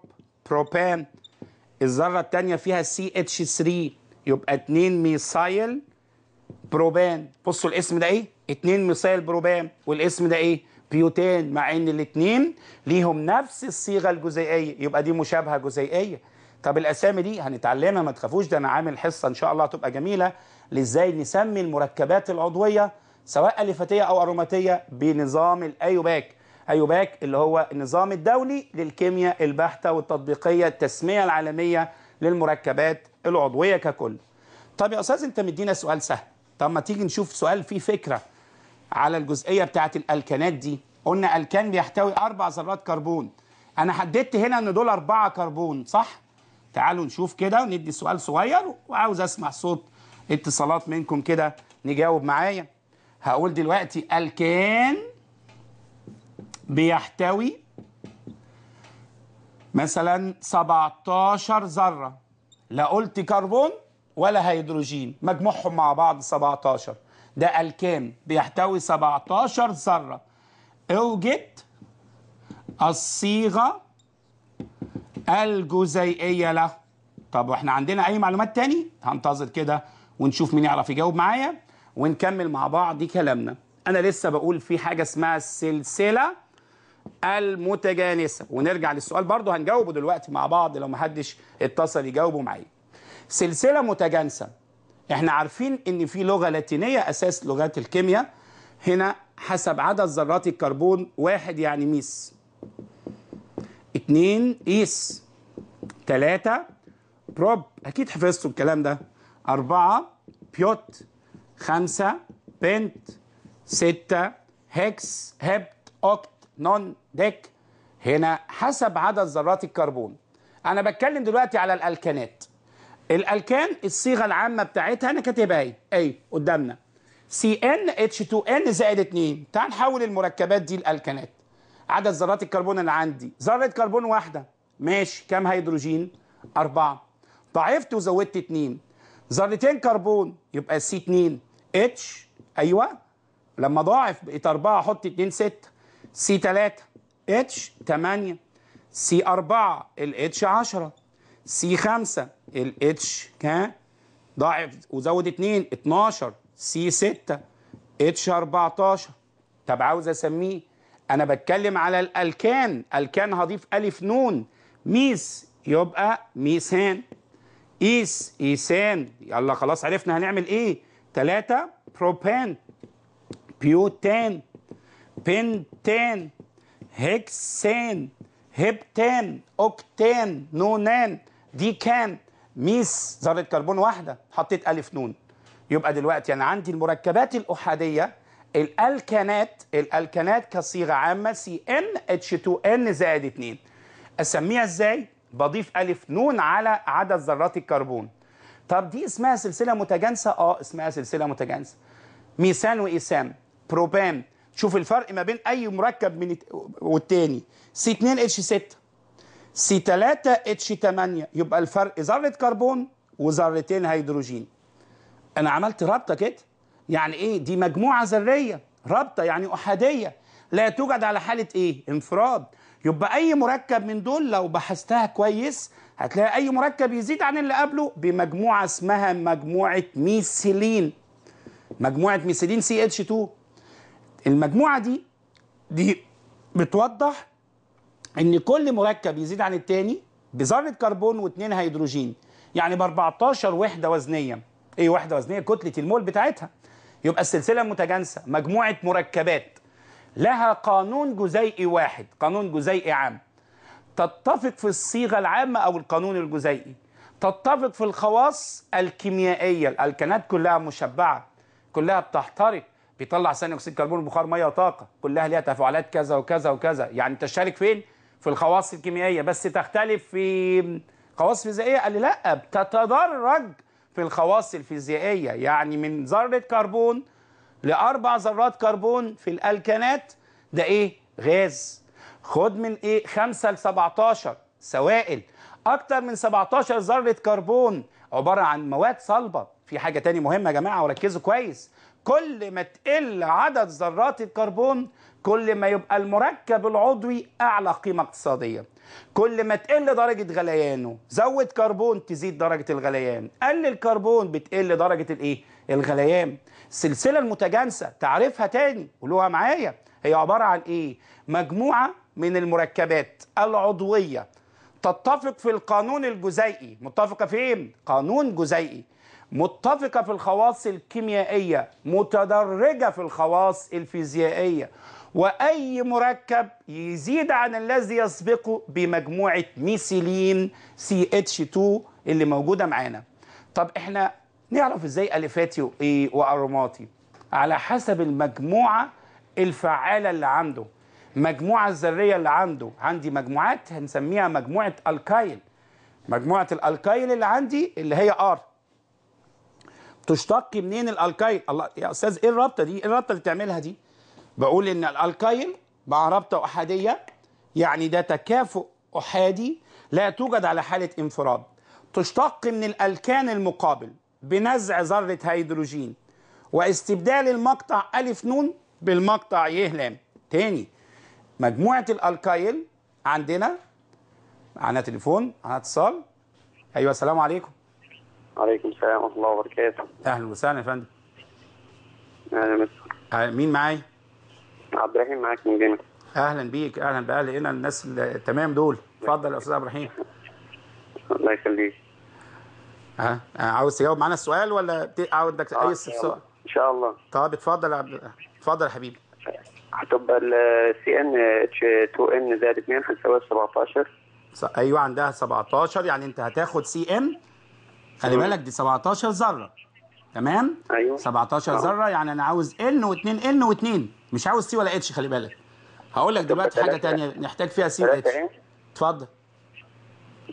بروبان الذره الثانيه فيها سي اتش 3 يبقى 2 ميثايل بروبان بصوا الاسم ده ايه 2 ميثايل بروبان والاسم ده ايه بيوتان مع ان الاثنين ليهم نفس الصيغه الجزيئيه يبقى دي مشابهه جزيئيه طب الاسامي دي هنتعلمها ما تخافوش ده انا عامل حصه ان شاء الله هتبقى جميله لازاي نسمي المركبات العضويه سواء الفاتيه او اروماتيه بنظام الايوباك هيوباك اللي هو النظام الدولي للكيمياء البحتة والتطبيقية التسمية العالمية للمركبات العضوية ككل طب يا أستاذ أنت مدينا سؤال سهل طب ما تيجي نشوف سؤال فيه فكرة على الجزئية بتاعة الألكانات دي قلنا ألكان بيحتوي أربع ذرات كربون أنا حددت هنا إن دول أربعة كربون صح؟ تعالوا نشوف كده وندي سؤال صغير وعاوز أسمع صوت اتصالات منكم كده نجاوب معايا هقول دلوقتي الكان بيحتوي مثلا 17 ذره لا قلت كربون ولا هيدروجين مجموعهم مع بعض 17 ده الكان بيحتوي 17 ذره اوجد الصيغه الجزيئيه له طب واحنا عندنا اي معلومات تاني هنتظر كده ونشوف مين يعرف يجاوب معايا ونكمل مع بعض كلامنا انا لسه بقول في حاجه اسمها السلسله المتجانسة ونرجع للسؤال برضه هنجاوبه دلوقتي مع بعض لو محدش اتصل يجاوبه معايا سلسلة متجانسة احنا عارفين ان في لغة لاتينية اساس لغات الكيمياء هنا حسب عدد ذرات الكربون واحد يعني ميس اتنين ايس تلاتة بروب اكيد حفظتوا الكلام ده اربعة بيوت خمسة بنت ستة هكس هبت اوكت نون ديك هنا حسب عدد ذرات الكربون انا بتكلم دلوقتي على الالكانات الالكان الصيغه العامه بتاعتها انا كاتبها اهي اهي قدامنا سي ان اتش 2 ان زائد 2 تعال نحول المركبات دي لالكانات عدد ذرات الكربون اللي عندي ذره كربون واحده ماشي كام هيدروجين أربعة ضعفت وزودت 2 ذرتين كربون يبقى سي 2 اتش ايوه لما ضاعف بقيت 4 احط 2 6 سي 3 اتش 8 سي 4 الاتش 10 سي 5 الاتش كام ضاعف وزود 2 12 سي 6 اتش 14 طب عاوز اسميه انا بتكلم على الالكان الكان هضيف الف نون ميس يبقى ميسان ايس ايسان يلا خلاص عرفنا هنعمل ايه 3 بروبان بيوتان بنتين هكسان هبتان اوكتان نونان ديكان ميس ذره كربون واحده حطيت الف نون يبقى دلوقتي انا عندي المركبات الاحاديه الالكانات الالكانات كصيغه عامه سي ان اتش 2 ان زائد 2 اسميها ازاي بضيف الف نون على عدد ذرات الكربون طب دي اسمها سلسله متجانسه اه اسمها سلسله متجانسه ميثان وايثان بروبان شوف الفرق ما بين اي مركب من والتاني سي 2 اتش 6 سي 3 اتش 8 يبقى الفرق ذره كربون وذرتين هيدروجين انا عملت رابطه كده يعني ايه دي مجموعه ذريه رابطه يعني احاديه لا توجد على حاله ايه انفراد يبقى اي مركب من دول لو بحثتها كويس هتلاقي اي مركب يزيد عن اللي قبله بمجموعه اسمها مجموعه ميثيلين مجموعه ميثيلين سي اتش 2 المجموعه دي دي بتوضح ان كل مركب يزيد عن الثاني بذره كربون واثنين هيدروجين يعني ب 14 وحده وزنيه ايه وحده وزنيه كتله المول بتاعتها يبقى السلسله متجانسه مجموعه مركبات لها قانون جزيئي واحد قانون جزيئي عام تتفق في الصيغه العامه او القانون الجزيئي تتفق في الخواص الكيميائيه الالكانات كلها مشبعه كلها بتحترق بيطلع ثاني اكسيد كربون بخار ميه وطاقه كلها ليها تفاعلات كذا وكذا وكذا يعني انت تشترك فين في الخواص الكيميائيه بس تختلف في خواص فيزيائيه قال لي لا بتتدرج في الخواص الفيزيائيه يعني من ذره كربون لاربع ذرات كربون في الالكانات ده ايه غاز خد من ايه 5 ل 17 سوائل اكتر من 17 ذره كربون عباره عن مواد صلبه في حاجه تاني مهمه يا جماعه وركزوا كويس كل ما تقل عدد ذرات الكربون كل ما يبقى المركب العضوي اعلى قيمه اقتصاديه كل ما تقل درجه غليانه زود كربون تزيد درجه الغليان قلل كربون بتقل درجه الايه الغليان السلسله المتجانسه تعرفها تاني قولوها معايا هي عباره عن ايه مجموعه من المركبات العضويه تتفق في القانون الجزيئي متفقه فين قانون جزيئي متفقة في الخواص الكيميائية متدرجة في الخواص الفيزيائية وأي مركب يزيد عن الذي يسبقه بمجموعة ميثيلين سي اتش 2 اللي موجودة معانا طب احنا نعرف ازاي ألفاتي وإيه وأروماتي على حسب المجموعة الفعالة اللي عنده مجموعة الذرية اللي عنده عندي مجموعات هنسميها مجموعة الكايل مجموعة الالكايل اللي عندي اللي هي ار تشتق منين الالكايل الله يا استاذ ايه الرابطه دي ايه الرابطه اللي بتعملها دي بقول ان الالكايل مع رابطه احاديه يعني ده تكافؤ احادي لا توجد على حاله انفراد تشتق من الالكان المقابل بنزع ذره هيدروجين واستبدال المقطع الف نون بالمقطع ي لام تاني مجموعه الالكايل عندنا معانا تليفون معانا اتصال ايوه السلام عليكم عليكم السلام ورحمة الله وبركاته أهلا وسهلا يا فندم أهلا مستر آه، مين معايا؟ عبد الرحيم معاك من جنة أهلا بيك أهلا بقى هنا الناس تمام دول اتفضل يا أستاذ عبد الرحيم الله يخليك ها آه، آه، عاوز تجاوب معانا السؤال ولا عاوز عاوزك أي استفسار؟ إن شاء الله طب اتفضل يا عبد اتفضل يا حبيبي هتبقى السي ان اتش 2 ان زائد 2 هتساوي 17 ايوه عندها 17 يعني انت هتاخد سي ان خلي بالك دي 17 ذره تمام ايوه 17 أه. ذره يعني انا عاوز ان و2 ان و2 مش عاوز سي ولا اتش خلي بالك هقول لك دلوقتي حاجه ثانيه نحتاج فيها سي واتش اتفضل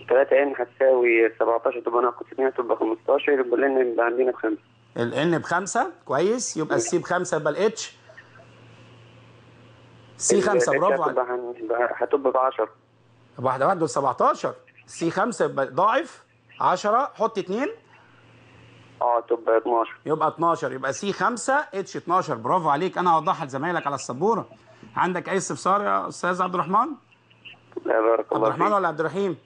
3 ان هتساوي 17 تبقى ناقص 2 تبقى 15 يبقى الان يبقى عندنا بخمسه الان بخمسه كويس يبقى السي بخمسه يبقى الاتش سي 5 برافو عليك هتبقى ب 10 واحده واحده دول 17 سي 5 يبقى ضاعف 10 حط 2 اه تبقى 12 يبقى 12 يبقى سي 5 اتش 12 برافو عليك انا هوضحها لزمايلك على السبوره عندك اي استفسار يا استاذ عبد الرحمن؟ لا بارك الله عبد الرحمن ولا عبد الرحيم؟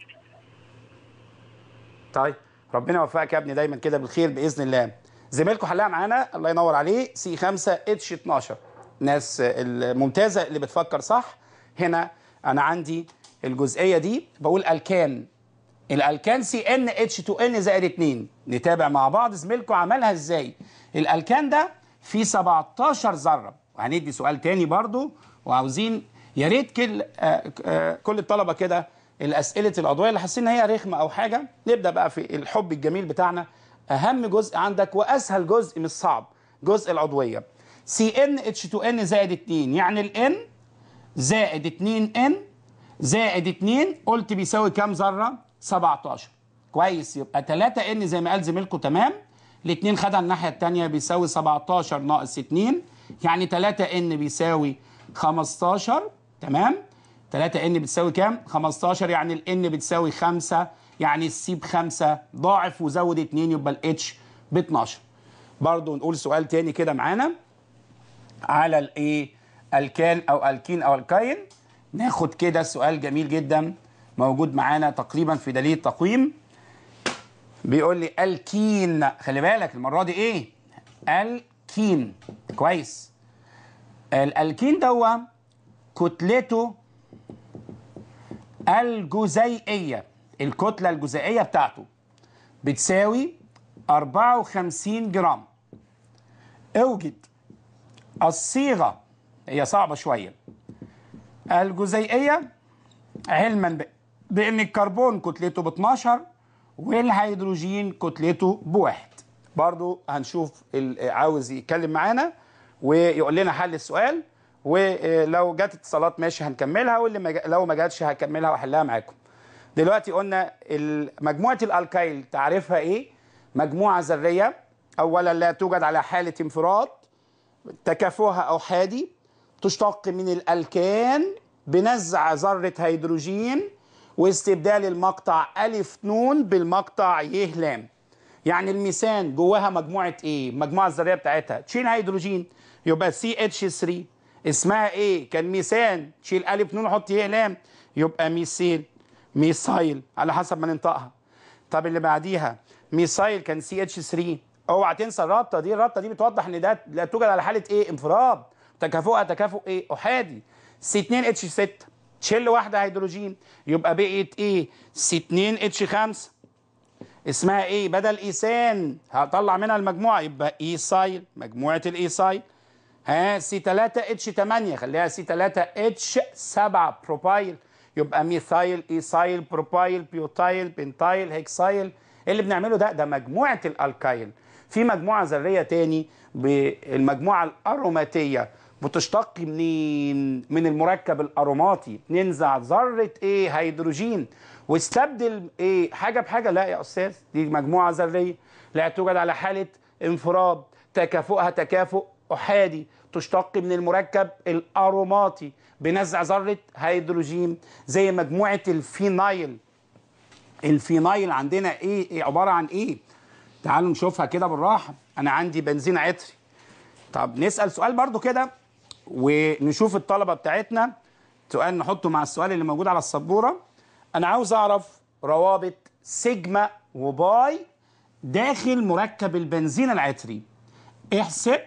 طيب ربنا يوفقك يا ابني دايما كده بالخير باذن الله. زميلكم حلاها معانا الله ينور عليه سي 5 اتش 12 الناس الممتازه اللي بتفكر صح هنا انا عندي الجزئيه دي بقول الكان الالكان سي ان اتش 2 ان زائد 2 نتابع مع بعض زميلكم عملها ازاي الالكان ده فيه 17 ذره وهندي سؤال تاني برضو وعاوزين يا ريت كل آه، آه، كل الطلبه كده الاسئله العضويه اللي حاسين ان هي رخمه او حاجه نبدا بقى في الحب الجميل بتاعنا اهم جزء عندك واسهل جزء مش صعب جزء العضويه سي ان اتش 2 ان زائد 2 يعني الان زائد 2 ان زائد 2 قلت بيساوي كام ذره 17 كويس يبقى 3 ان زي ما قال زميلكم تمام الاثنين خدها الناحيه الثانيه بيساوي 17 ناقص 2 يعني 3 ان بيساوي 15 تمام 3 ان بتساوي كام 15 يعني الان بتساوي 5 يعني السي ب 5 ضاعف وزود 2 يبقى الاتش ب 12 برضه نقول سؤال ثاني كده معانا على الايه الكان او الكين او الكاين ناخد كده سؤال جميل جدا موجود معانا تقريبا في دليل تقويم بيقول لي الكين خلي بالك المره دي ايه الكين كويس الالكين دوا كتلته الجزيئيه الكتله الجزيئيه بتاعته بتساوي 54 جرام اوجد الصيغه هي صعبه شويه الجزيئيه علما ب... بان الكربون كتلته ب 12 والهيدروجين كتلته بواحد برضو هنشوف عاوز يتكلم معانا ويقول لنا حل السؤال ولو جت اتصالات ماشي هنكملها واللي لو ما جاتش هكملها واحلها معاكم دلوقتي قلنا مجموعه الالكايل تعريفها ايه مجموعه ذريه اولا لا توجد على حاله انفراد تكافؤها او حادي تشتق من الالكان بنزع ذره هيدروجين واستبدال المقطع ألف نون بالمقطع يه لام يعني الميثان جواها مجموعة إيه؟ المجموعة الذرية بتاعتها تشيل هيدروجين يبقى سي اتش 3 اسمها إيه؟ كان ميثان تشيل ألف نون وحط يه لام يبقى ميثيل ميثايل على حسب ما ننطقها طب اللي بعديها ميثايل كان سي اتش 3 اوعى تنسى الرابطه دي الرابطه دي بتوضح ان ده لا توجد على حاله ايه انفراد تكافؤها تكافؤ ايه احادي سي 2 اتش 6 تشيل واحده هيدروجين يبقى بقيت ايه 2 اتش 5 اسمها ايه بدل ايثان هطلع منها المجموعه يبقى ايسايل مجموعه الايسايل ها سي 3 اتش 8 خليها سي 3 اتش 7 بروبايل يبقى ميثايل ايسايل بروبايل بيوتايل بنتايل هيكسايل إيه اللي بنعمله ده ده مجموعه الالكايل في مجموعه ذريه تاني بالمجموعه الاروماتيه بتشتق منين من المركب الأروماتي ننزع ذرة إيه هيدروجين واستبدل إيه حاجة بحاجة لا يا أستاذ دي مجموعة ذرية لا توجد على حالة انفراد تكافؤها تكافؤ أحادي تشتق من المركب الأروماتي بنزع ذرة هيدروجين زي مجموعة الفينايل الفينايل عندنا إيه, إيه عبارة عن إيه تعالوا نشوفها كده بالراحة أنا عندي بنزين عطري طب نسأل سؤال برضو كده ونشوف الطلبه بتاعتنا سؤال نحطه مع السؤال اللي موجود على السبوره انا عاوز اعرف روابط سيجما وباي داخل مركب البنزين العطري احسب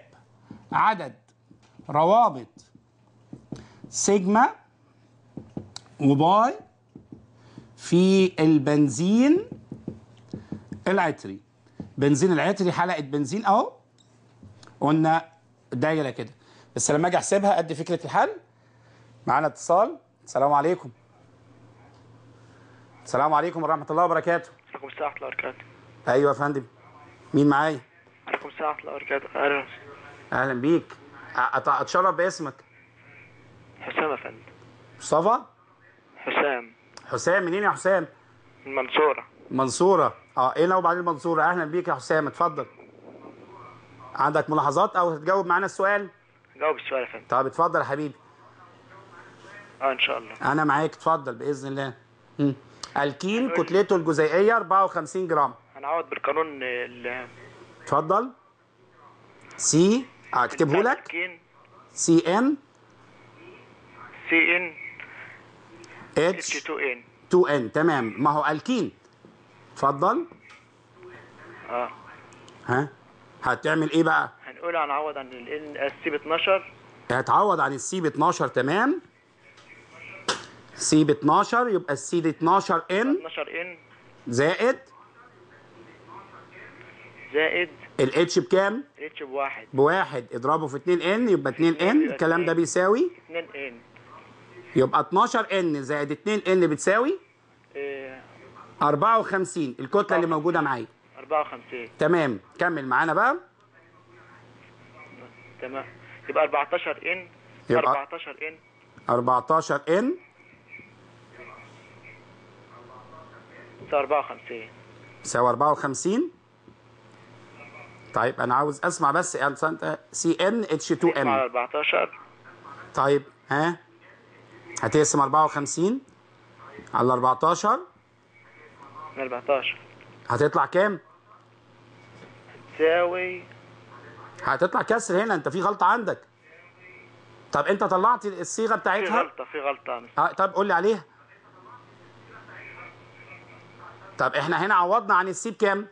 عدد روابط سيجما وباي في البنزين العطري بنزين العطري حلقه بنزين اهو قلنا دايره كده بس لما اجي احسبها ادي فكره الحل معانا اتصال السلام عليكم السلام عليكم ورحمه الله وبركاته عليكم السلام ورحمه الله وبركاته ايوه يا فندم مين معايا عليكم السلام ورحمه الله وبركاته اهلا اهلا بيك اتشرف باسمك حسام يا فندم مصطفى حسام حسام منين يا حسام المنصوره المنصوره اه ايه لو وبعدين المنصوره اهلا بيك يا حسام اتفضل عندك ملاحظات او هتجاوب معانا السؤال جاوب السؤال يا فندم طب اتفضل يا حبيبي اه ان شاء الله انا معاك اتفضل باذن الله مم. الكيل كتلته الجزيئيه 54 جرام هنعوض بالقانون اتفضل سي اكتبه لك سي ان سي ان اتش 2 ان 2 ان تمام ما هو الكين اتفضل اه ها هتعمل ايه بقى قول هنعوض عن ب 12 هتعوض عن السي ب 12 تمام سي ب 12 يبقى السي دي 12 ان 12 ان زائد زائد الاتش بكام؟ الاتش بواحد بواحد اضربه في 2 ان يبقى 2 ان الكلام ده بيساوي 2 ان يبقى 12 ان زائد 2 ان بتساوي إيه. 54 الكتله اللي موجوده معايا 54 تمام كمل معانا بقى تمام يبقى 14 ان 14 ان 14 ان 54 يساوي 54 طيب انا عاوز اسمع بس سي ان اتش 2 ان 14 طيب ها هتقسم 54 على 14 14 هتطلع كام؟ تساوي هتطلع كسر هنا انت في غلطه عندك طب انت طلعت الصيغه بتاعتها في غلطه في غلطه اه طب قول لي عليها طب احنا هنا عوضنا عن السي بكام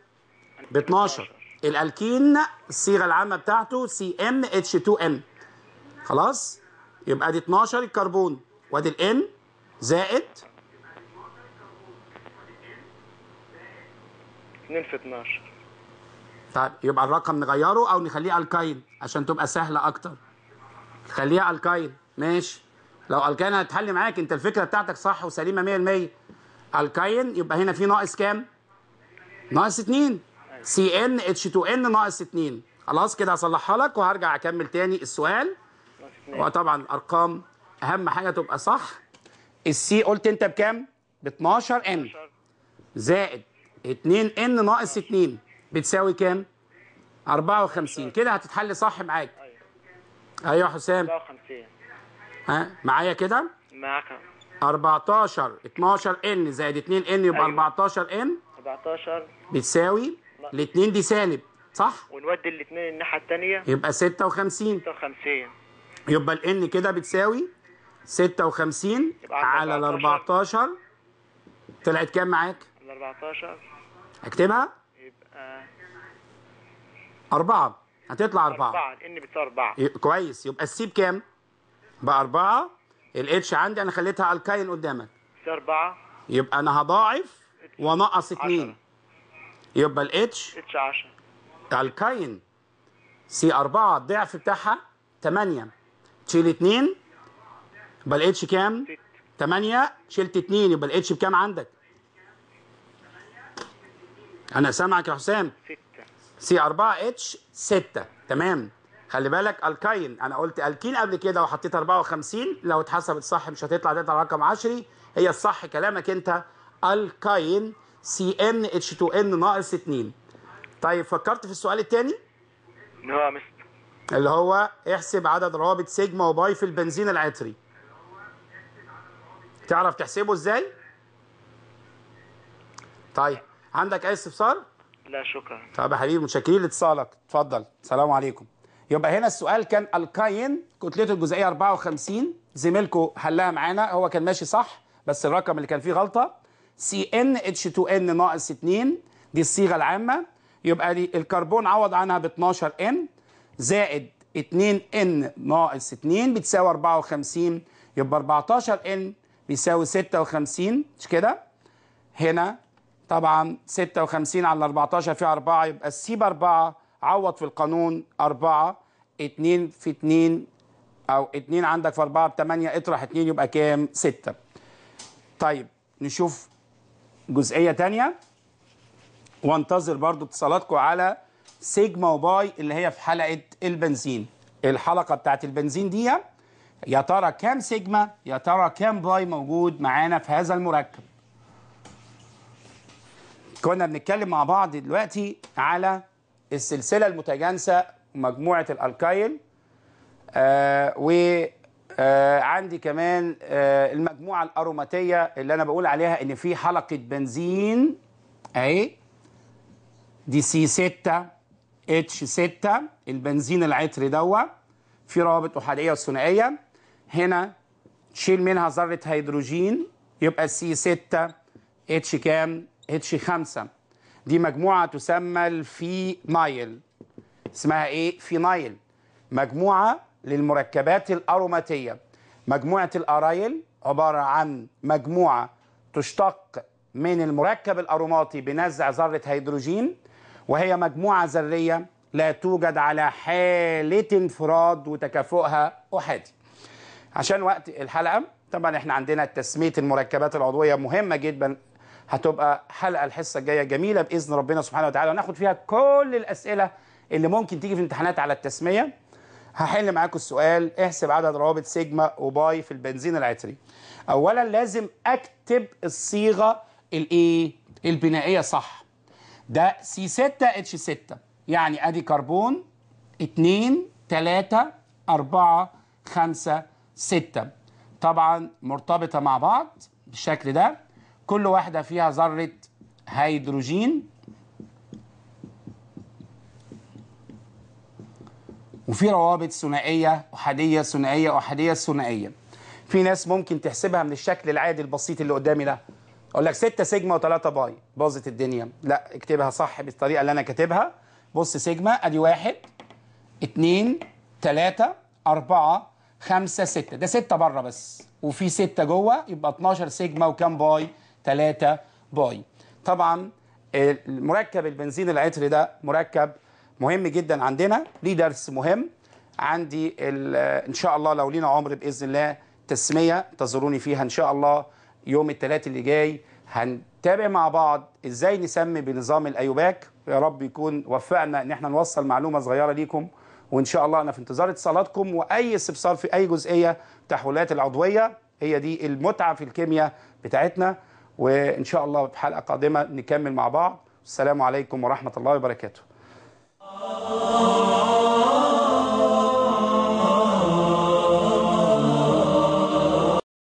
ب 12 الالكين الصيغه العامه بتاعته سي ام اتش 2 ام خلاص يبقى دي 12 الكربون وادي الان زائد 2 في 12 طيب يبقى الرقم نغيره او نخليه الكاين عشان تبقى سهله اكتر خليها الكاين ماشي لو الكاين هتحل معاك انت الفكره بتاعتك صح وسليمه 100% الكاين يبقى هنا في ناقص كام ناقص 2 سي ان اتش 2 ان ناقص 2 خلاص كده هصلحها لك وهرجع اكمل تاني السؤال وطبعا الارقام اهم حاجه تبقى صح السي قلت انت بكام ب 12 ان زائد 2 ان ناقص 2 بتساوي كام 54 كده هتتحل صح معاك ايوه, أيوة حسام 54 ها معايا كده معاك 14 12 ان زائد 2 ان يبقى 14 ان 14 بتساوي الاثنين دي سالب صح ونودي الاثنين الناحيه الثانيه يبقى 56 56 يبقى الان كده بتساوي 56 على ال 14 طلعت كام معاك ال 14 اكتبها آه. أربعة هتطلع أربعة أربعة الإن بتساوي أربعة كويس يبقى السي بكام؟ بأربعة الاتش عندي أنا خليتها الكاين قدامك أربعة يبقى أنا هضاعف ونقص اتنين يبقى الاتش اتش 10 الكاين سي أربعة الضعف بتاعها 8 تشيل اتنين يبقى الاتش كام؟ 8 شلت اتنين يبقى الاتش بكام عندك؟ أنا سامعك يا حسام 6 سي 4 اتش 6 تمام خلي بالك الكاين أنا قلت الكين قبل كده وحطيت 54 لو اتحسبت صح مش هتطلع تطلع رقم 10 هي الصح كلامك أنت الكاين سي ان اتش 2 ان ناقص 2 طيب فكرت في السؤال الثاني؟ لا اللي هو احسب عدد روابط سيجما وباي في البنزين العطري تعرف تحسبه ازاي؟ طيب عندك اي استفسار؟ لا شكرا طب يا حبيبي متشكرين لاتصالك اتفضل السلام عليكم يبقى هنا السؤال كان الكاين كتلته الجزئيه 54 زميلكو حلها معانا هو كان ماشي صح بس الرقم اللي كان فيه غلطه سي ان اتش 2 ان ناقص 2 دي الصيغه العامه يبقى دي الكربون عوض عنها ب 12 ان زائد 2 ان ناقص 2 بتساوي 54 يبقى 14 ان بيساوي 56 مش كده هنا طبعا 56 على 14 في 4 يبقى سيب 4 عوض في القانون 4 2 في 2 او 2 عندك في 4 ب 8 اطرح 2 يبقى كام 6 طيب نشوف جزئيه ثانيه وانتظر برضو اتصالاتكم على سيجما وباي اللي هي في حلقه البنزين الحلقه بتاعت البنزين دي يا ترى كام سيجما يا ترى كام باي موجود معانا في هذا المركب كنا بنتكلم مع بعض دلوقتي على السلسله المتجانسه مجموعه الالكايل آه وعندي آه كمان آه المجموعه الاروماتيه اللي انا بقول عليها ان في حلقه بنزين اهي دي سي 6 اتش 6 البنزين العطري دوت في روابط احاديه وثنائيه هنا تشيل منها ذره هيدروجين يبقى سي 6 اتش كام اتش 5 دي مجموعه تسمى الفينايل اسمها ايه فينايل مجموعه للمركبات الاروماتيه مجموعه الارايل عباره عن مجموعه تشتق من المركب الاروماتي بنزع ذره هيدروجين وهي مجموعه ذريه لا توجد على حاله انفراد وتكافؤها احادي عشان وقت الحلقه طبعا احنا عندنا تسميه المركبات العضويه مهمه جدا هتبقى حلقه الحصه الجايه جميله باذن ربنا سبحانه وتعالى وناخد فيها كل الاسئله اللي ممكن تيجي في امتحانات على التسميه هحل معاكم السؤال احسب عدد روابط سيجما وباي في البنزين العطري اولا لازم اكتب الصيغه الايه البنائيه صح ده سي 6 اتش 6 يعني ادي كربون 2 3 4 5 6 طبعا مرتبطه مع بعض بالشكل ده كل واحدة فيها ذرة هيدروجين وفي روابط ثنائية أحادية ثنائية أحادية ثنائية في ناس ممكن تحسبها من الشكل العادي البسيط اللي قدامي ده اقول لك 6 سيجما و3 باي باظت الدنيا لا اكتبها صح بالطريقه اللي انا كاتبها بص سيجما ادي واحد اتنين تلاتة أربعة خمسة ستة ده ستة بره بس وفي ستة جوه يبقى 12 سيجما وكام باي 3 باي طبعا المركب آه، البنزين العطري ده مركب مهم جدا عندنا ليه درس مهم عندي آه، ان شاء الله لو لينا عمر باذن الله تسميه تزوروني فيها ان شاء الله يوم الثلاث اللي جاي هنتابع مع بعض ازاي نسمي بنظام الايوباك يا رب يكون وفقنا ان احنا نوصل معلومه صغيره ليكم وان شاء الله انا في انتظار اتصالاتكم واي استفسار في اي جزئيه تحويلات العضويه هي دي المتعه في الكيمياء بتاعتنا وإن شاء الله في حلقة قادمة نكمل مع بعض السلام عليكم ورحمة الله وبركاته